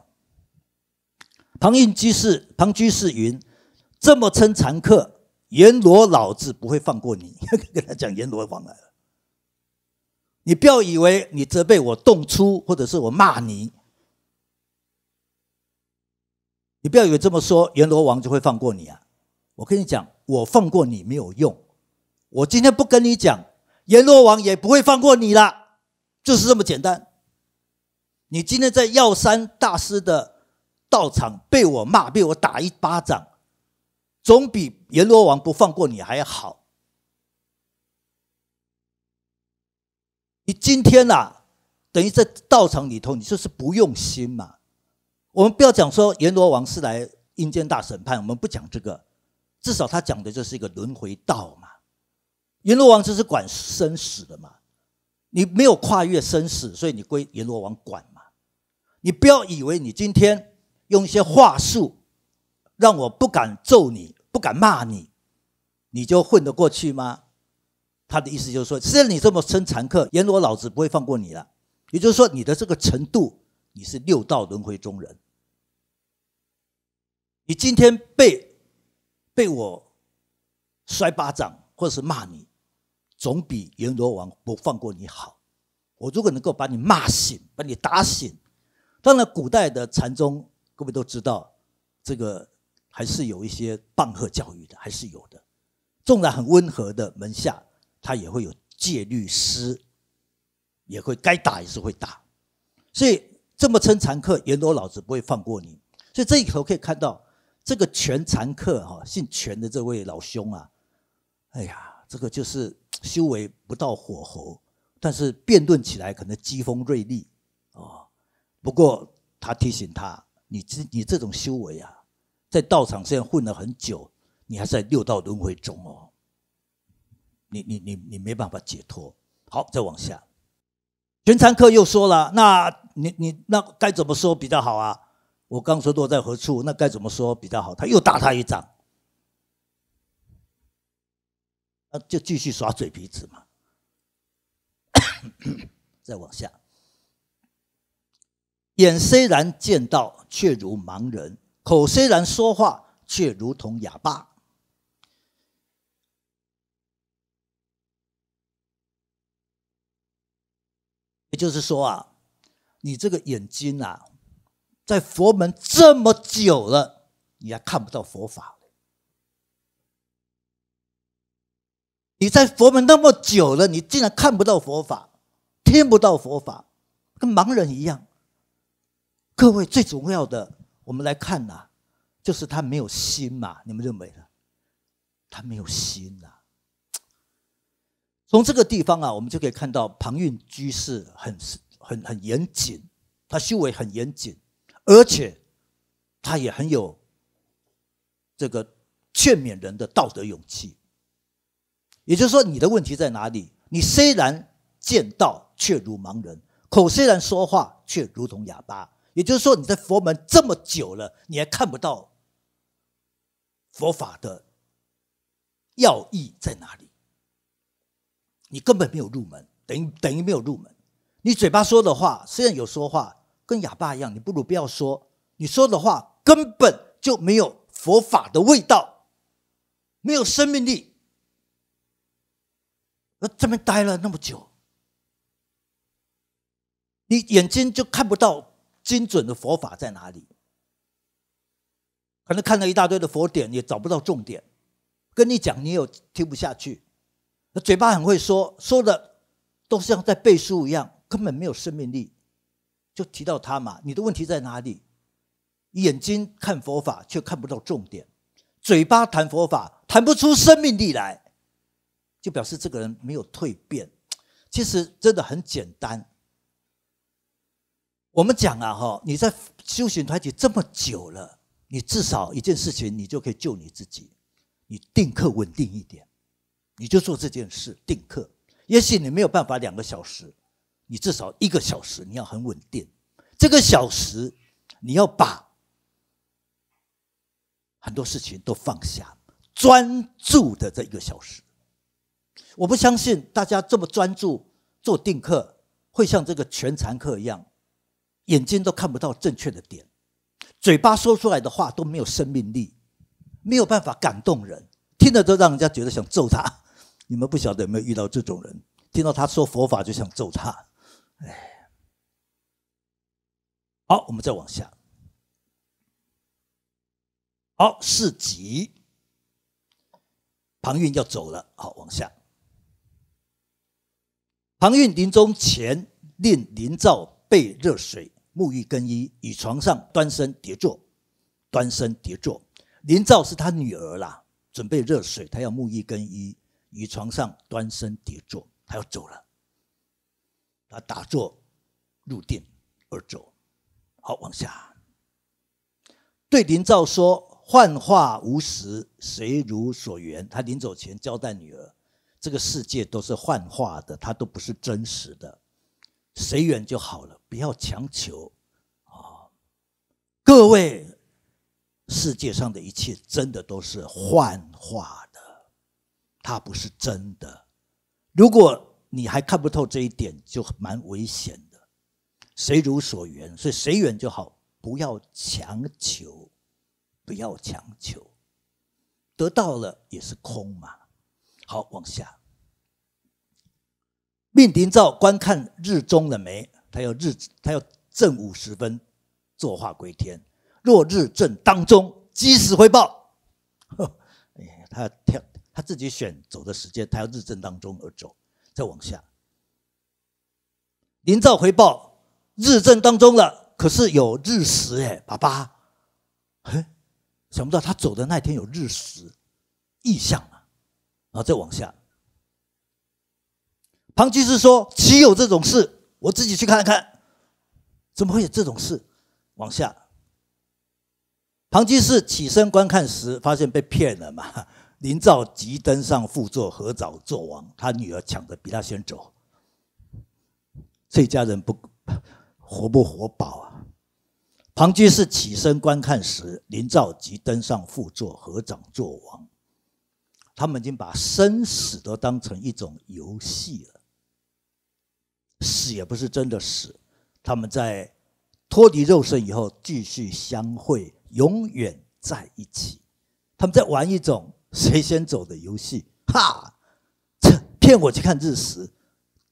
庞蕴居士，庞居士云：“这么称禅客，阎罗老子不会放过你。跟 他讲阎罗王来了，你不要以为你责备我动粗，或者是我骂你，你不要以为这么说，阎罗王就会放过你啊！我跟你讲，我放过你没有用，我今天不跟你讲，阎罗王也不会放过你了，就是这么简单。你今天在药山大师的。”道场被我骂，被我打一巴掌，总比阎罗王不放过你还好。你今天呐，等于在道场里头，你就是不用心嘛。我们不要讲说阎罗王是来阴间大审判，我们不讲这个。至少他讲的就是一个轮回道嘛。阎罗王就是管生死的嘛。你没有跨越生死，所以你归阎罗王管嘛。你不要以为你今天。用一些话术，让我不敢揍你、不敢骂你，你就混得过去吗？他的意思就是说，既然你这么生残客，阎罗老子不会放过你了。也就是说，你的这个程度，你是六道轮回中人。你今天被被我摔巴掌或者是骂你，总比阎罗王不放过你好。我如果能够把你骂醒、把你打醒，当然古代的禅宗。各位都知道，这个还是有一些棒喝教育的，还是有的。纵然很温和的门下，他也会有戒律师，也会该打也是会打。所以这么称残客，阎罗老子不会放过你。所以这一头可以看到，这个全残客哈，姓全的这位老兄啊，哎呀，这个就是修为不到火候，但是辩论起来可能机锋锐利啊。不过他提醒他。你这你这种修为啊，在道场现在混了很久，你还在六道轮回中哦。你你你你没办法解脱。好，再往下，玄参客又说了：“那你你那该怎么说比较好啊？”我刚说落在何处，那该怎么说比较好？他又打他一掌，那就继续耍嘴皮子嘛。再往下。眼虽然见到，却如盲人；口虽然说话，却如同哑巴。也就是说啊，你这个眼睛啊，在佛门这么久了，你还看不到佛法；你在佛门那么久了，你竟然看不到佛法，听不到佛法，跟盲人一样。各位最重要的，我们来看呐，就是他没有心嘛？你们认为呢？他没有心呐？从这个地方啊，我们就可以看到庞蕴居士很、很、很严谨，他修为很严谨，而且他也很有这个劝勉人的道德勇气。也就是说，你的问题在哪里？你虽然见道却如盲人，口虽然说话却如同哑巴。也就是说，你在佛门这么久了，你还看不到佛法的要义在哪里？你根本没有入门，等于等于没有入门。你嘴巴说的话虽然有说话，跟哑巴一样，你不如不要说。你说的话根本就没有佛法的味道，没有生命力。那这边待了那么久，你眼睛就看不到。精准的佛法在哪里？可能看了一大堆的佛典，也找不到重点。跟你讲，你又听不下去。嘴巴很会说，说的都像在背书一样，根本没有生命力。就提到他嘛，你的问题在哪里？眼睛看佛法却看不到重点，嘴巴谈佛法谈不出生命力来，就表示这个人没有蜕变。其实真的很简单。我们讲啊，哈！你在修行团体这么久了，你至少一件事情，你就可以救你自己。你定课稳定一点，你就做这件事定课。也许你没有办法两个小时，你至少一个小时，你要很稳定。这个小时，你要把很多事情都放下，专注的这一个小时。我不相信大家这么专注做定课，会像这个全禅课一样。眼睛都看不到正确的点，嘴巴说出来的话都没有生命力，没有办法感动人，听了都让人家觉得想揍他。你们不晓得有没有遇到这种人？听到他说佛法就想揍他，哎。好，我们再往下。好，四集。庞蕴要走了，好，往下。庞蕴临终前令林照备热水。沐浴更衣，与床上端身叠坐。端身叠坐，林兆是他女儿啦。准备热水，他要沐浴更衣，与床上端身叠坐。他要走了，他打坐入定而走。好，往下。对林兆说：“幻化无实，谁如所缘。”他临走前交代女儿：“这个世界都是幻化的，它都不是真实的，随缘就好了。”不要强求啊！各位，世界上的一切真的都是幻化的，它不是真的。如果你还看不透这一点，就蛮危险的。随如所缘，所以随缘就好，不要强求，不要强求。得到了也是空嘛。好，往下。命定照，观看日中了没？他要日，他要正午时分坐化归天；落日正当中，及时回报。呵 哎，他跳，他自己选走的时间，他要日正当中而走。再往下，临兆回报，日正当中了，可是有日食哎，爸爸，想不到他走的那天有日食异象啊。然后再往下，庞居士说：“岂有这种事？”我自己去看看，怎么会有这种事？往下，庞居士起身观看时，发现被骗了嘛。林兆吉登上副座，合掌坐王，他女儿抢着比他先走，这家人不活不活宝啊！庞居士起身观看时，林兆吉登上副座，合掌坐王。他们已经把生死都当成一种游戏了。死也不是真的死，他们在脱离肉身以后继续相会，永远在一起。他们在玩一种谁先走的游戏，哈，骗我去看日食，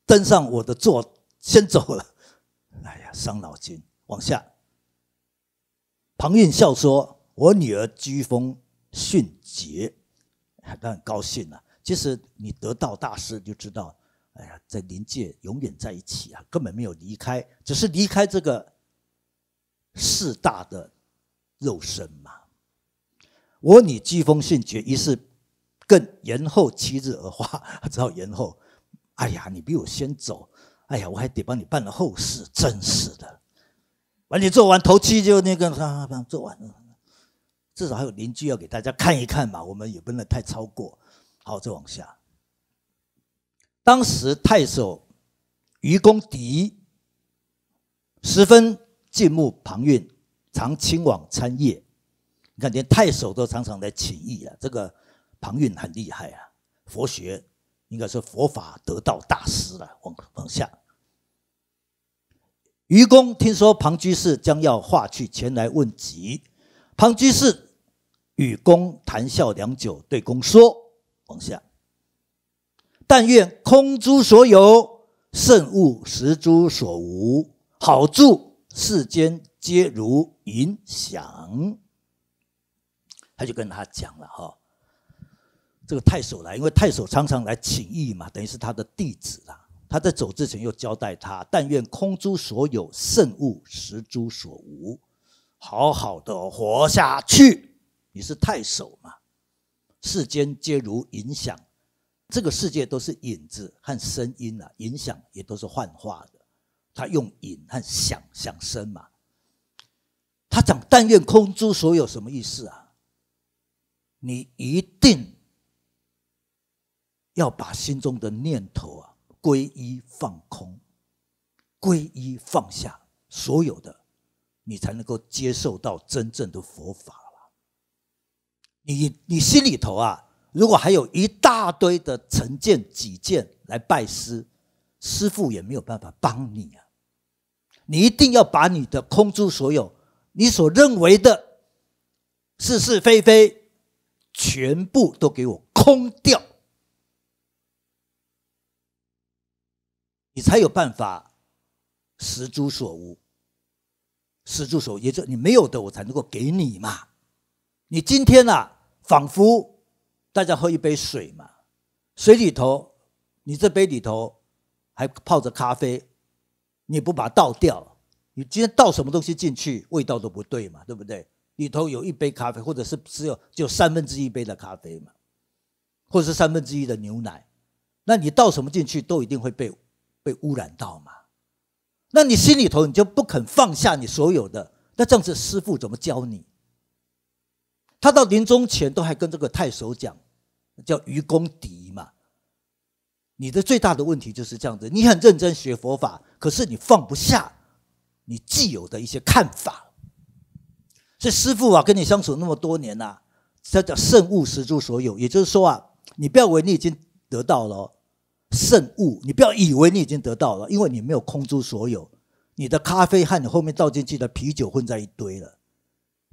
登上我的座先走了。哎呀，伤脑筋。往下，庞蕴笑说：“我女儿居风迅捷，他很高兴了。其实你得道大师就知道。”哎呀，在临界永远在一起啊，根本没有离开，只是离开这个世大的肉身嘛。我你疾风迅绝，于是更延后七日而化，只好延后。哎呀，你比我先走，哎呀，我还得帮你办了后事，真是的。完，你做完头七就那个啥，做完，至少还有邻居要给大家看一看嘛，我们也不能太超过。好，再往下。当时太守愚公狄十分敬慕庞运，常亲往参谒。你看，连太守都常常来请益啊！这个庞运很厉害啊，佛学应该是佛法得道大师了。往往下，愚公听说庞居士将要化去，前来问疾。庞居士与公谈笑良久，对公说：“往下。”但愿空诸所有，圣物实诸所无。好住世间，皆如影响。他就跟他讲了哈，这个太守来，因为太守常常来请益嘛，等于是他的弟子啦。他在走之前又交代他：但愿空诸所有，圣物实诸所无，好好的活下去。你是太守嘛，世间皆如影响。这个世界都是影子和声音啊，影响也都是幻化的。他用影和响响声嘛。他讲但愿空诸所有什么意思啊？你一定要把心中的念头啊归一放空，归一放下所有的，你才能够接受到真正的佛法了。你你心里头啊。如果还有一大堆的成见、己见来拜师，师傅也没有办法帮你啊！你一定要把你的空诸所有，你所认为的是是非非，全部都给我空掉，你才有办法实诸所无，实诸所，也就你没有的，我才能够给你嘛。你今天啊，仿佛。大家喝一杯水嘛，水里头，你这杯里头还泡着咖啡，你不把它倒掉，你今天倒什么东西进去，味道都不对嘛，对不对？里头有一杯咖啡，或者是只有只有三分之一杯的咖啡嘛，或者是三分之一的牛奶，那你倒什么进去，都一定会被被污染到嘛。那你心里头你就不肯放下你所有的，那正是师傅怎么教你？他到临终前都还跟这个太守讲。叫愚公敌嘛？你的最大的问题就是这样子，你很认真学佛法，可是你放不下你既有的一些看法。所以师傅啊，跟你相处那么多年呐，他叫圣物实诸所有，也就是说啊，你不要以为你已经得到了圣物，你不要以为你已经得到了，因为你没有空诸所有，你的咖啡和你后面倒进去的啤酒混在一堆了，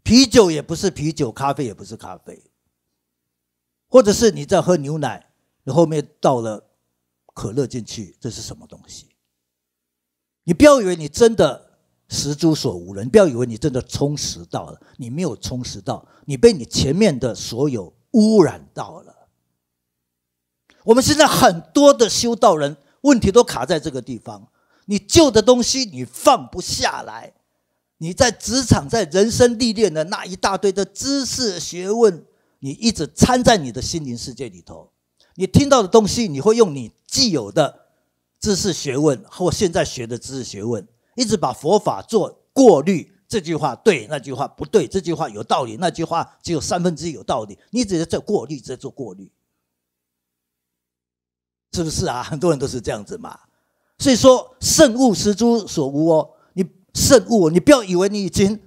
啤酒也不是啤酒，咖啡也不是咖啡。或者是你在喝牛奶，你后面倒了可乐进去，这是什么东西？你不要以为你真的食诸所无了，你不要以为你真的充实到了，你没有充实到，你被你前面的所有污染到了。我们现在很多的修道人问题都卡在这个地方，你旧的东西你放不下来，你在职场、在人生历练的那一大堆的知识学问。你一直掺在你的心灵世界里头，你听到的东西，你会用你既有的知识学问或现在学的知识学问，一直把佛法做过滤。这句话对，那句话不对，这句话有道理，那句话只有三分之一有道理。你只是在过滤，在做过滤，是不是啊？很多人都是这样子嘛。所以说，慎勿失诸所无哦。你慎勿，你不要以为你已经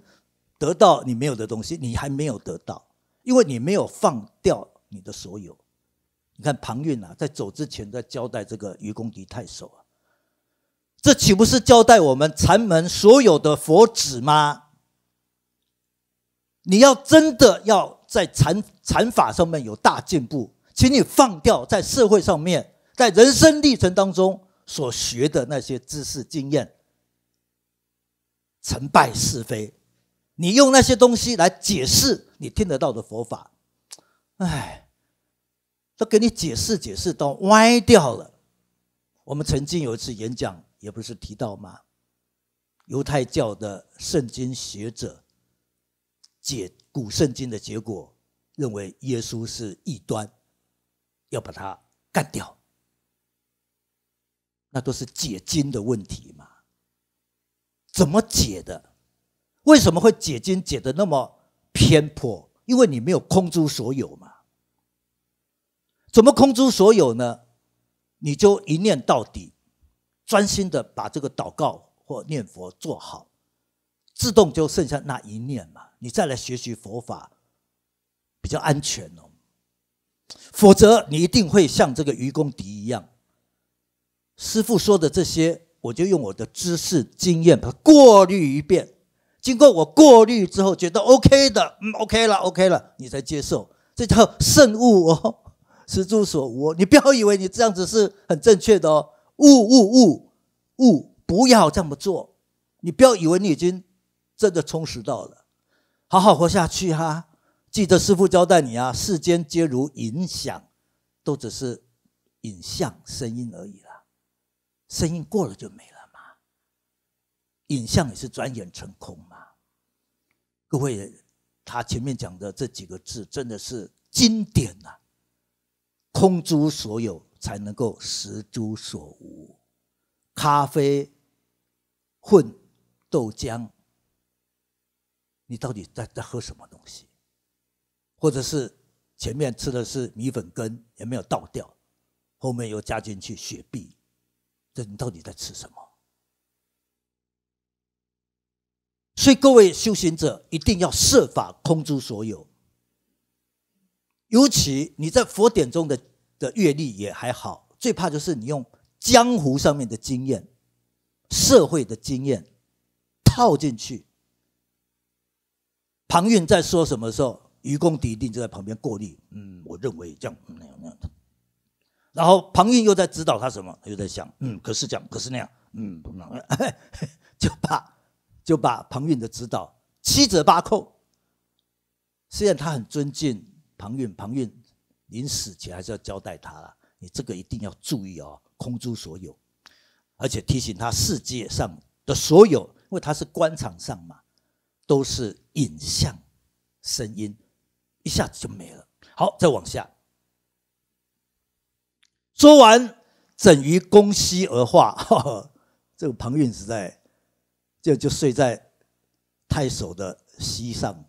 得到你没有的东西，你还没有得到。因为你没有放掉你的所有，你看庞运啊，在走之前在交代这个愚公敌太守啊，这岂不是交代我们禅门所有的佛子吗？你要真的要在禅禅法上面有大进步，请你放掉在社会上面、在人生历程当中所学的那些知识经验，成败是非。你用那些东西来解释你听得到的佛法，哎，都给你解释解释都歪掉了。我们曾经有一次演讲，也不是提到吗？犹太教的圣经学者解古圣经的结果，认为耶稣是异端，要把它干掉。那都是解经的问题嘛？怎么解的？为什么会解经解的那么偏颇？因为你没有空诸所有嘛。怎么空诸所有呢？你就一念到底，专心的把这个祷告或念佛做好，自动就剩下那一念嘛。你再来学习佛法，比较安全哦。否则你一定会像这个愚公敌一样。师父说的这些，我就用我的知识经验把它过滤一遍。经过我过滤之后，觉得 OK 的，嗯，OK 了，OK 了，你才接受，这叫圣物哦，实 诸所无。你不要以为你这样子是很正确的哦，误误误误，不要这么做。你不要以为你已经真的充实到了，好好活下去哈。记得师父交代你啊，世间皆如影响，都只是影像、声音而已啦。声音过了就没了嘛，影像也是转眼成空嘛。就会，他前面讲的这几个字真的是经典呐！空诸所有，才能够实诸所无。咖啡混豆浆，你到底在在喝什么东西？或者是前面吃的是米粉羹，也没有倒掉，后面又加进去雪碧，这你到底在吃什么？所以各位修行者一定要设法空诸所有，尤其你在佛典中的的阅历也还好，最怕就是你用江湖上面的经验、社会的经验套进去。庞韵在说什么时候，愚公一定就在旁边过滤。嗯，我认为这样那样那的。然后庞韵又在指导他什么，他又在想，嗯，可是这样，可是那样，嗯，就怕。就把庞蕴的指导七折八扣。虽然他很尊敬庞蕴，庞蕴临死前还是要交代他：你这个一定要注意哦，空诸所有，而且提醒他世界上的所有，因为他是官场上嘛，都是影像、声音，一下子就没了。好，再往下。说完整于公西而化，这个庞运实在。就就睡在太守的膝上，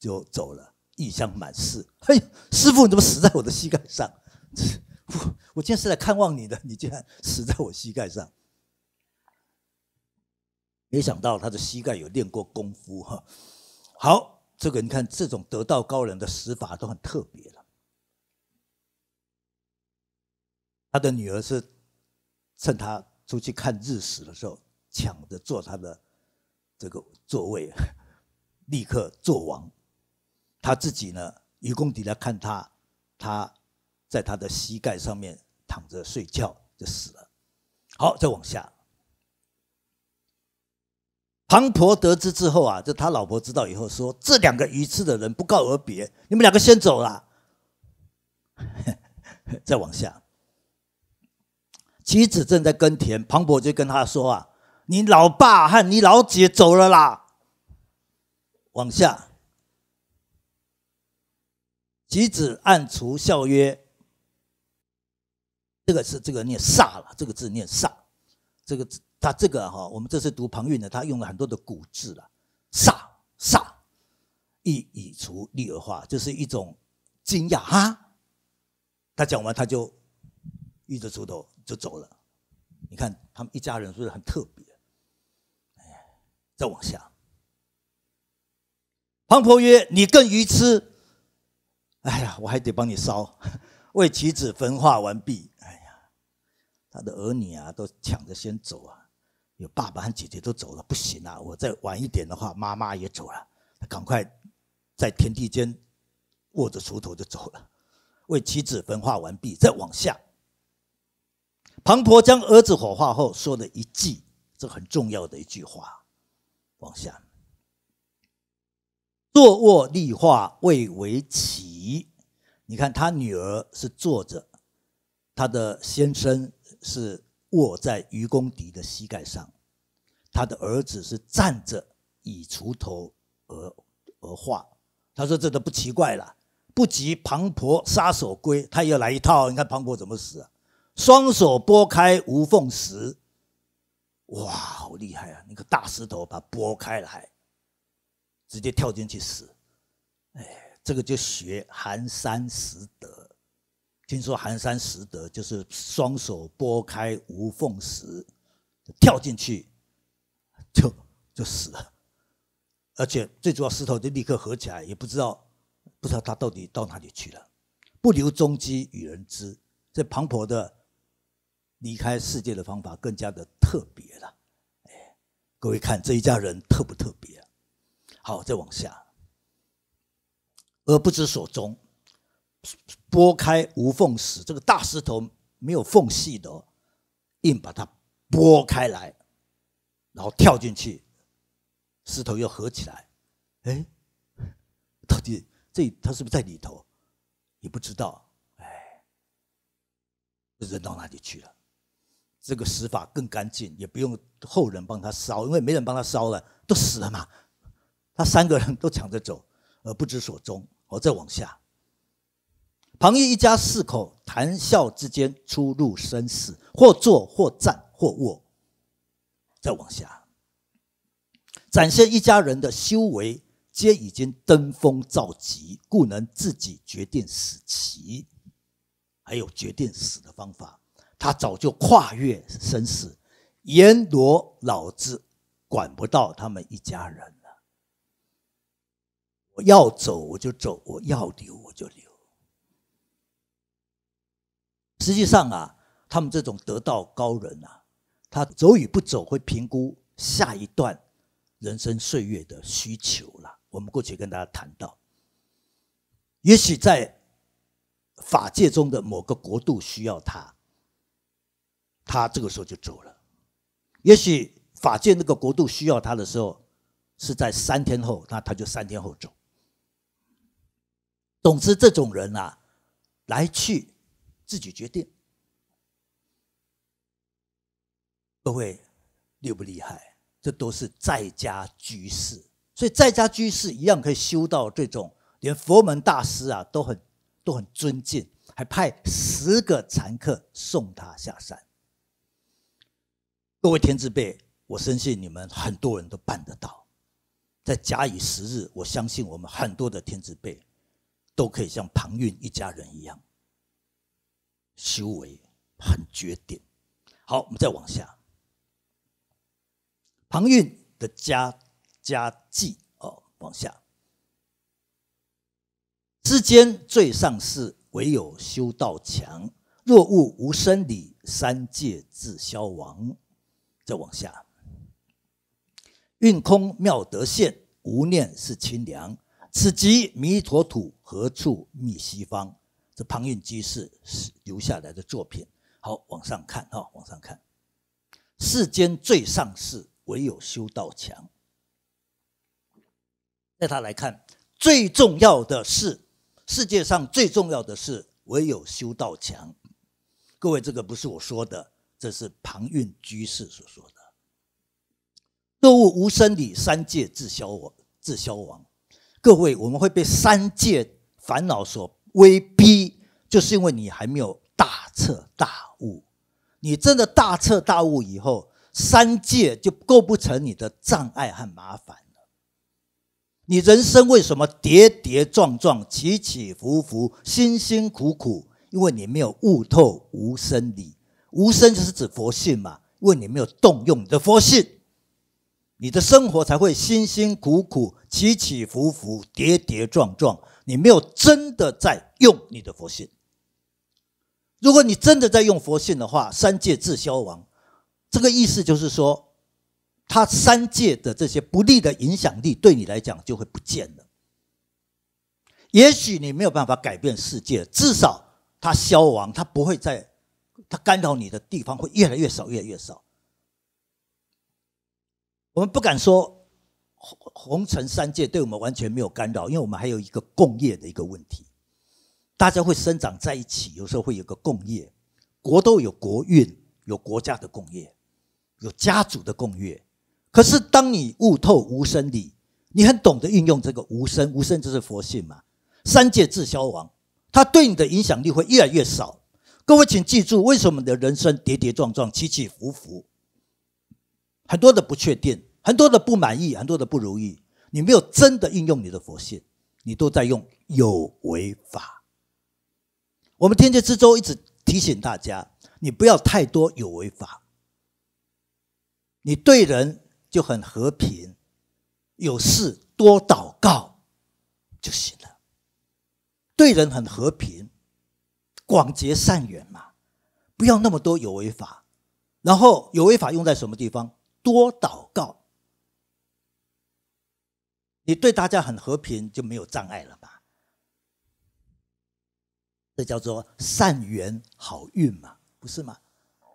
就走了，意乡满室。嘿，师傅，你怎么死在我的膝盖上？我我今天是来看望你的，你竟然死在我膝盖上。没想到他的膝盖有练过功夫哈。好，这个你看，这种得道高人的死法都很特别了。他的女儿是趁他出去看日食的时候。抢着坐他的这个座位，立刻坐王。他自己呢，愚公底来看他，他在他的膝盖上面躺着睡觉就死了。好，再往下，庞婆得知之后啊，就他老婆知道以后说：“这两个愚痴的人不告而别，你们两个先走了。”再往下，妻子正在耕田，庞婆就跟他说啊。你老爸和你老姐走了啦。往下，橘子暗除笑曰：“这个是这个念煞了，这个字念煞。这个他这个哈，我们这次读旁韵的，他用了很多的古字了。煞煞，一以除立而化，就是一种惊讶哈。他讲完他就一着锄头就走了。你看他们一家人是不是很特别？”再往下，庞婆曰：“你更愚痴！哎呀，我还得帮你烧，为妻子焚化完毕。哎呀，他的儿女啊，都抢着先走啊！有爸爸和姐姐都走了，不行啊！我再晚一点的话，妈妈也走了。赶快在天地间握着锄头就走了，为妻子焚化完毕。再往下，庞婆将儿子火化后说了一句，这很重要的一句话。”往下，坐卧立化未为起，你看他女儿是坐着，他的先生是卧在愚公敌的膝盖上，他的儿子是站着以锄头而而化。他说这都不奇怪了，不及庞婆杀手归，他又来一套。你看庞婆怎么死？双手拨开无缝石。哇，好厉害啊！那个大石头把拨开来，直接跳进去死。哎，这个就学寒山拾得。听说寒山拾得就是双手拨开无缝石，跳进去就就死了。而且最主要石头就立刻合起来，也不知道不知道他到底到哪里去了，不留踪迹与人知。这磅礴的。离开世界的方法更加的特别了，哎，各位看这一家人特不特别？好，再往下，而不知所踪，拨开无缝石，这个大石头没有缝隙的，硬把它拨开来，然后跳进去，石头又合起来，哎，到底这他是不是在里头？你不知道，哎，人到哪里去了？这个死法更干净，也不用后人帮他烧，因为没人帮他烧了，都死了嘛。他三个人都抢着走，而不知所终。我再往下。庞毅一家四口谈笑之间出入生死，或坐或站或卧。再往下，展现一家人的修为皆已经登峰造极，故能自己决定死期，还有决定死的方法。他早就跨越生死，阎罗老子管不到他们一家人了。我要走我就走，我要留我就留。实际上啊，他们这种得道高人啊，他走与不走，会评估下一段人生岁月的需求了。我们过去跟大家谈到，也许在法界中的某个国度需要他。他这个时候就走了。也许法界那个国度需要他的时候，是在三天后，那他就三天后走。总之，这种人啊，来去自己决定。各位厉不厉害？这都是在家居士，所以在家居士一样可以修到这种，连佛门大师啊都很都很尊敬，还派十个禅客送他下山。各位天之辈，我深信你们很多人都办得到。在假以时日，我相信我们很多的天之辈都可以像庞运一家人一样，修为很绝顶。好，我们再往下。庞运的家家祭哦，往下。世间最上士，唯有修道强。若悟无生理，三界自消亡。再往下，运空妙德现，无念是清凉。此即弥陀土，何处觅西方？这庞蕴居士是留下来的作品。好，往上看哦，往上看。世间最上是唯有修道强。带他来看，最重要的是，世界上最重要的是唯有修道强。各位，这个不是我说的。这是庞蕴居士所说的：“若悟无生理，三界自消亡，自消亡。”各位，我们会被三界烦恼所威逼，就是因为你还没有大彻大悟。你真的大彻大悟以后，三界就构不成你的障碍和麻烦了。你人生为什么跌跌撞撞、起起伏伏、辛辛苦苦？因为你没有悟透无生理。无声就是指佛性嘛？因为你没有动用你的佛性，你的生活才会辛辛苦苦、起起伏伏、跌跌撞撞。你没有真的在用你的佛性。如果你真的在用佛性的话，三界自消亡。这个意思就是说，他三界的这些不利的影响力对你来讲就会不见了。也许你没有办法改变世界，至少它消亡，它不会再。它干扰你的地方会越来越少，越来越少。我们不敢说红红尘三界对我们完全没有干扰，因为我们还有一个共业的一个问题，大家会生长在一起，有时候会有个共业。国都有国运，有国家的共业，有家族的共业。可是当你悟透无生理，你很懂得运用这个无生，无生就是佛性嘛。三界自消亡，它对你的影响力会越来越少。各位，请记住，为什么的人生跌跌撞撞、起起伏伏，很多的不确定，很多的不满意，很多的不如意？你没有真的应用你的佛性，你都在用有为法。我们天界之舟一直提醒大家，你不要太多有为法。你对人就很和平，有事多祷告就行了。对人很和平。广结善缘嘛，不要那么多有为法，然后有为法用在什么地方？多祷告，你对大家很和平，就没有障碍了吧？这叫做善缘好运嘛，不是吗？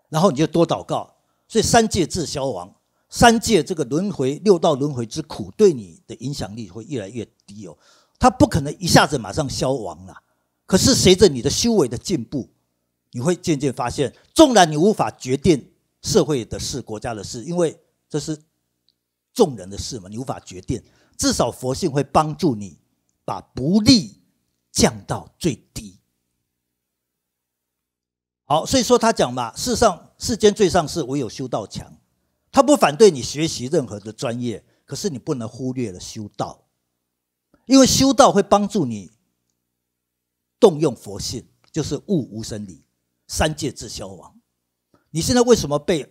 然后你就多祷告，所以三界自消亡，三界这个轮回、六道轮回之苦对你的影响力会越来越低哦，它不可能一下子马上消亡啊。可是随着你的修为的进步，你会渐渐发现，纵然你无法决定社会的事、国家的事，因为这是众人的事嘛，你无法决定。至少佛性会帮助你，把不利降到最低。好，所以说他讲嘛，世上世间最上是唯有修道强。他不反对你学习任何的专业，可是你不能忽略了修道，因为修道会帮助你。动用佛性，就是悟无生理，三界自消亡。你现在为什么被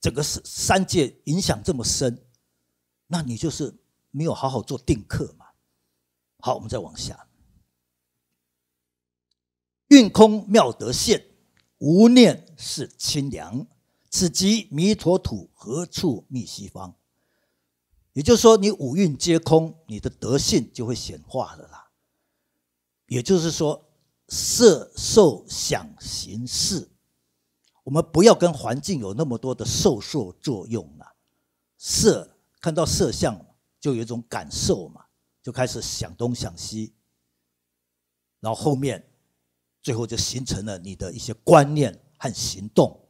整个是三界影响这么深？那你就是没有好好做定课嘛。好，我们再往下。运空妙德现，无念是清凉。此即弥陀土，何处觅西方？也就是说，你五蕴皆空，你的德性就会显化了啦。也就是说，色受想行识，我们不要跟环境有那么多的受受作用了。色看到色相，就有一种感受嘛，就开始想东想西，然后后面，最后就形成了你的一些观念和行动，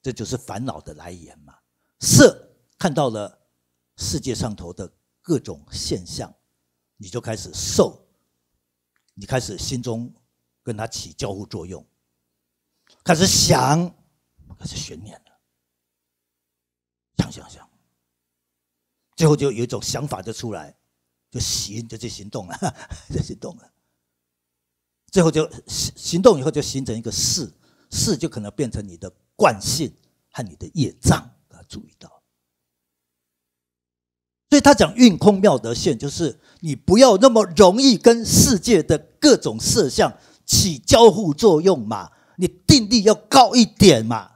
这就是烦恼的来源嘛。色看到了世界上头的各种现象，你就开始受。你开始心中跟他起交互作用，开始想，开始悬念了，想想想，最后就有一种想法就出来，就行，就去行动了，就行动了，最后就行，行动以后就形成一个事，事就可能变成你的惯性和你的业障，大家注意到。所以他讲“运空妙得现”，就是你不要那么容易跟世界的各种色相起交互作用嘛。你定力要高一点嘛，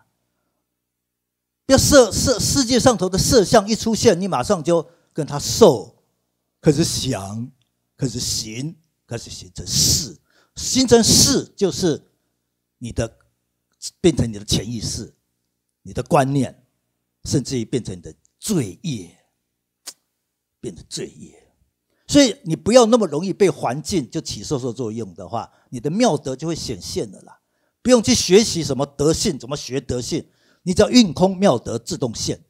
要色色世界上头的色相一出现，你马上就跟他受，可是想，可是行，可是形成事，形成事就是你的变成你的潜意识，你的观念，甚至于变成你的罪业。变得最野，所以你不要那么容易被环境就起受受作用的话，你的妙德就会显现了啦。不用去学习什么德性，怎么学德性？你只要运空妙德，自动现。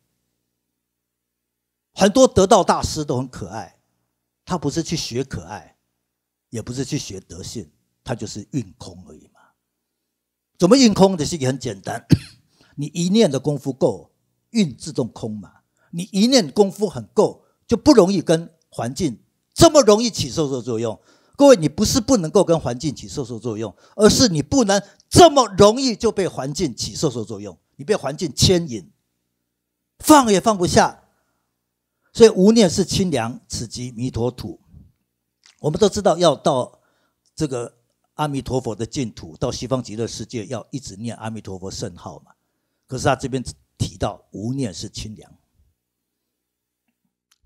很多得道大师都很可爱，他不是去学可爱，也不是去学德性，他就是运空而已嘛。怎么运空？其实也很简单，你一念的功夫够，运自动空嘛。你一念功夫很够。就不容易跟环境这么容易起受受作用。各位，你不是不能够跟环境起受受作用，而是你不能这么容易就被环境起受受作用，你被环境牵引，放也放不下。所以无念是清凉，此即弥陀土。我们都知道要到这个阿弥陀佛的净土，到西方极乐世界要一直念阿弥陀佛圣号嘛。可是他这边提到无念是清凉。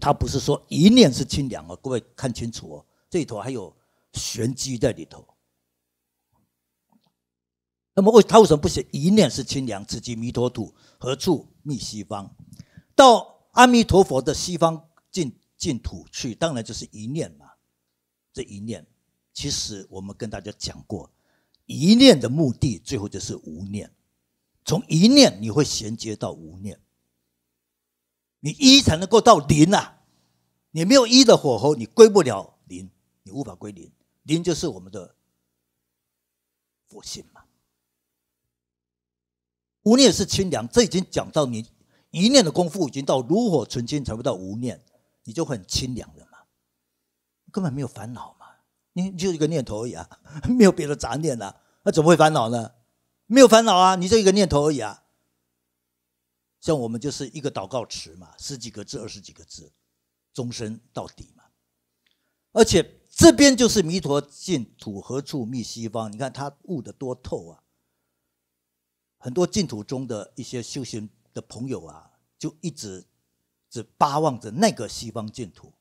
他不是说一念是清凉啊，各位看清楚哦，这里头还有玄机在里头。那么为为什么不写一念是清凉，直指弥陀土，何处觅西方？到阿弥陀佛的西方净净土去，当然就是一念嘛。这一念，其实我们跟大家讲过，一念的目的最后就是无念，从一念你会衔接到无念。你一才能够到零呐，你没有一的火候，你归不了零，你无法归零。零就是我们的佛性嘛，无念是清凉。这已经讲到你一念的功夫已经到炉火纯青，才会到无念，你就很清凉了嘛，根本没有烦恼嘛，你就一个念头而已啊，没有别的杂念了，那怎么会烦恼呢？没有烦恼啊，你就一个念头而已啊。像我们就是一个祷告词嘛，十几个字、二十几个字，终身到底嘛。而且这边就是弥陀净土，何处觅西方？你看他悟得多透啊！很多净土中的一些修行的朋友啊，就一直只巴望着那个西方净土，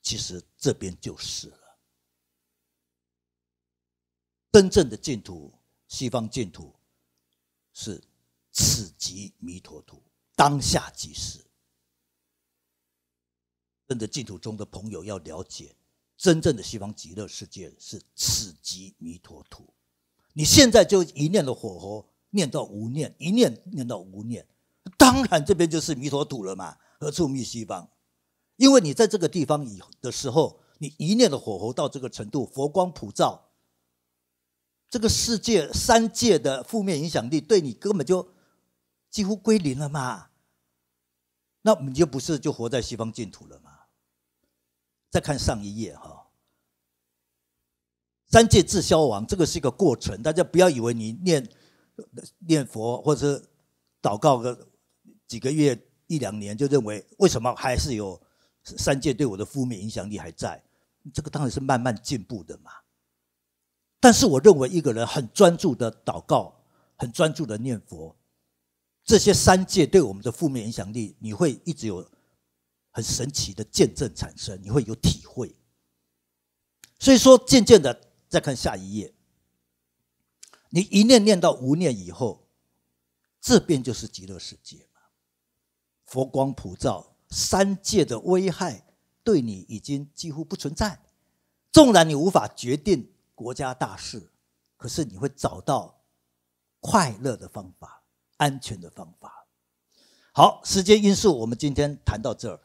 其实这边就是了。真正的净土，西方净土，是此即弥陀土。当下即是，跟着净土中的朋友要了解，真正的西方极乐世界是此即弥陀土。你现在就一念的火候，念到无念，一念念到无念，当然这边就是弥陀土了嘛。何处觅西方？因为你在这个地方以的时候，你一念的火候到这个程度，佛光普照，这个世界三界的负面影响力对你根本就。几乎归零了嘛？那我们就不是就活在西方净土了嘛。再看上一页哈，三界自消亡，这个是一个过程。大家不要以为你念念佛或者是祷告个几个月一两年，就认为为什么还是有三界对我的负面影响力还在？这个当然是慢慢进步的嘛。但是我认为一个人很专注的祷告，很专注的念佛。这些三界对我们的负面影响力，你会一直有很神奇的见证产生，你会有体会。所以说，渐渐的，再看下一页，你一念念到无念以后，这边就是极乐世界佛光普照，三界的危害对你已经几乎不存在。纵然你无法决定国家大事，可是你会找到快乐的方法。安全的方法，好，时间因素，我们今天谈到这儿。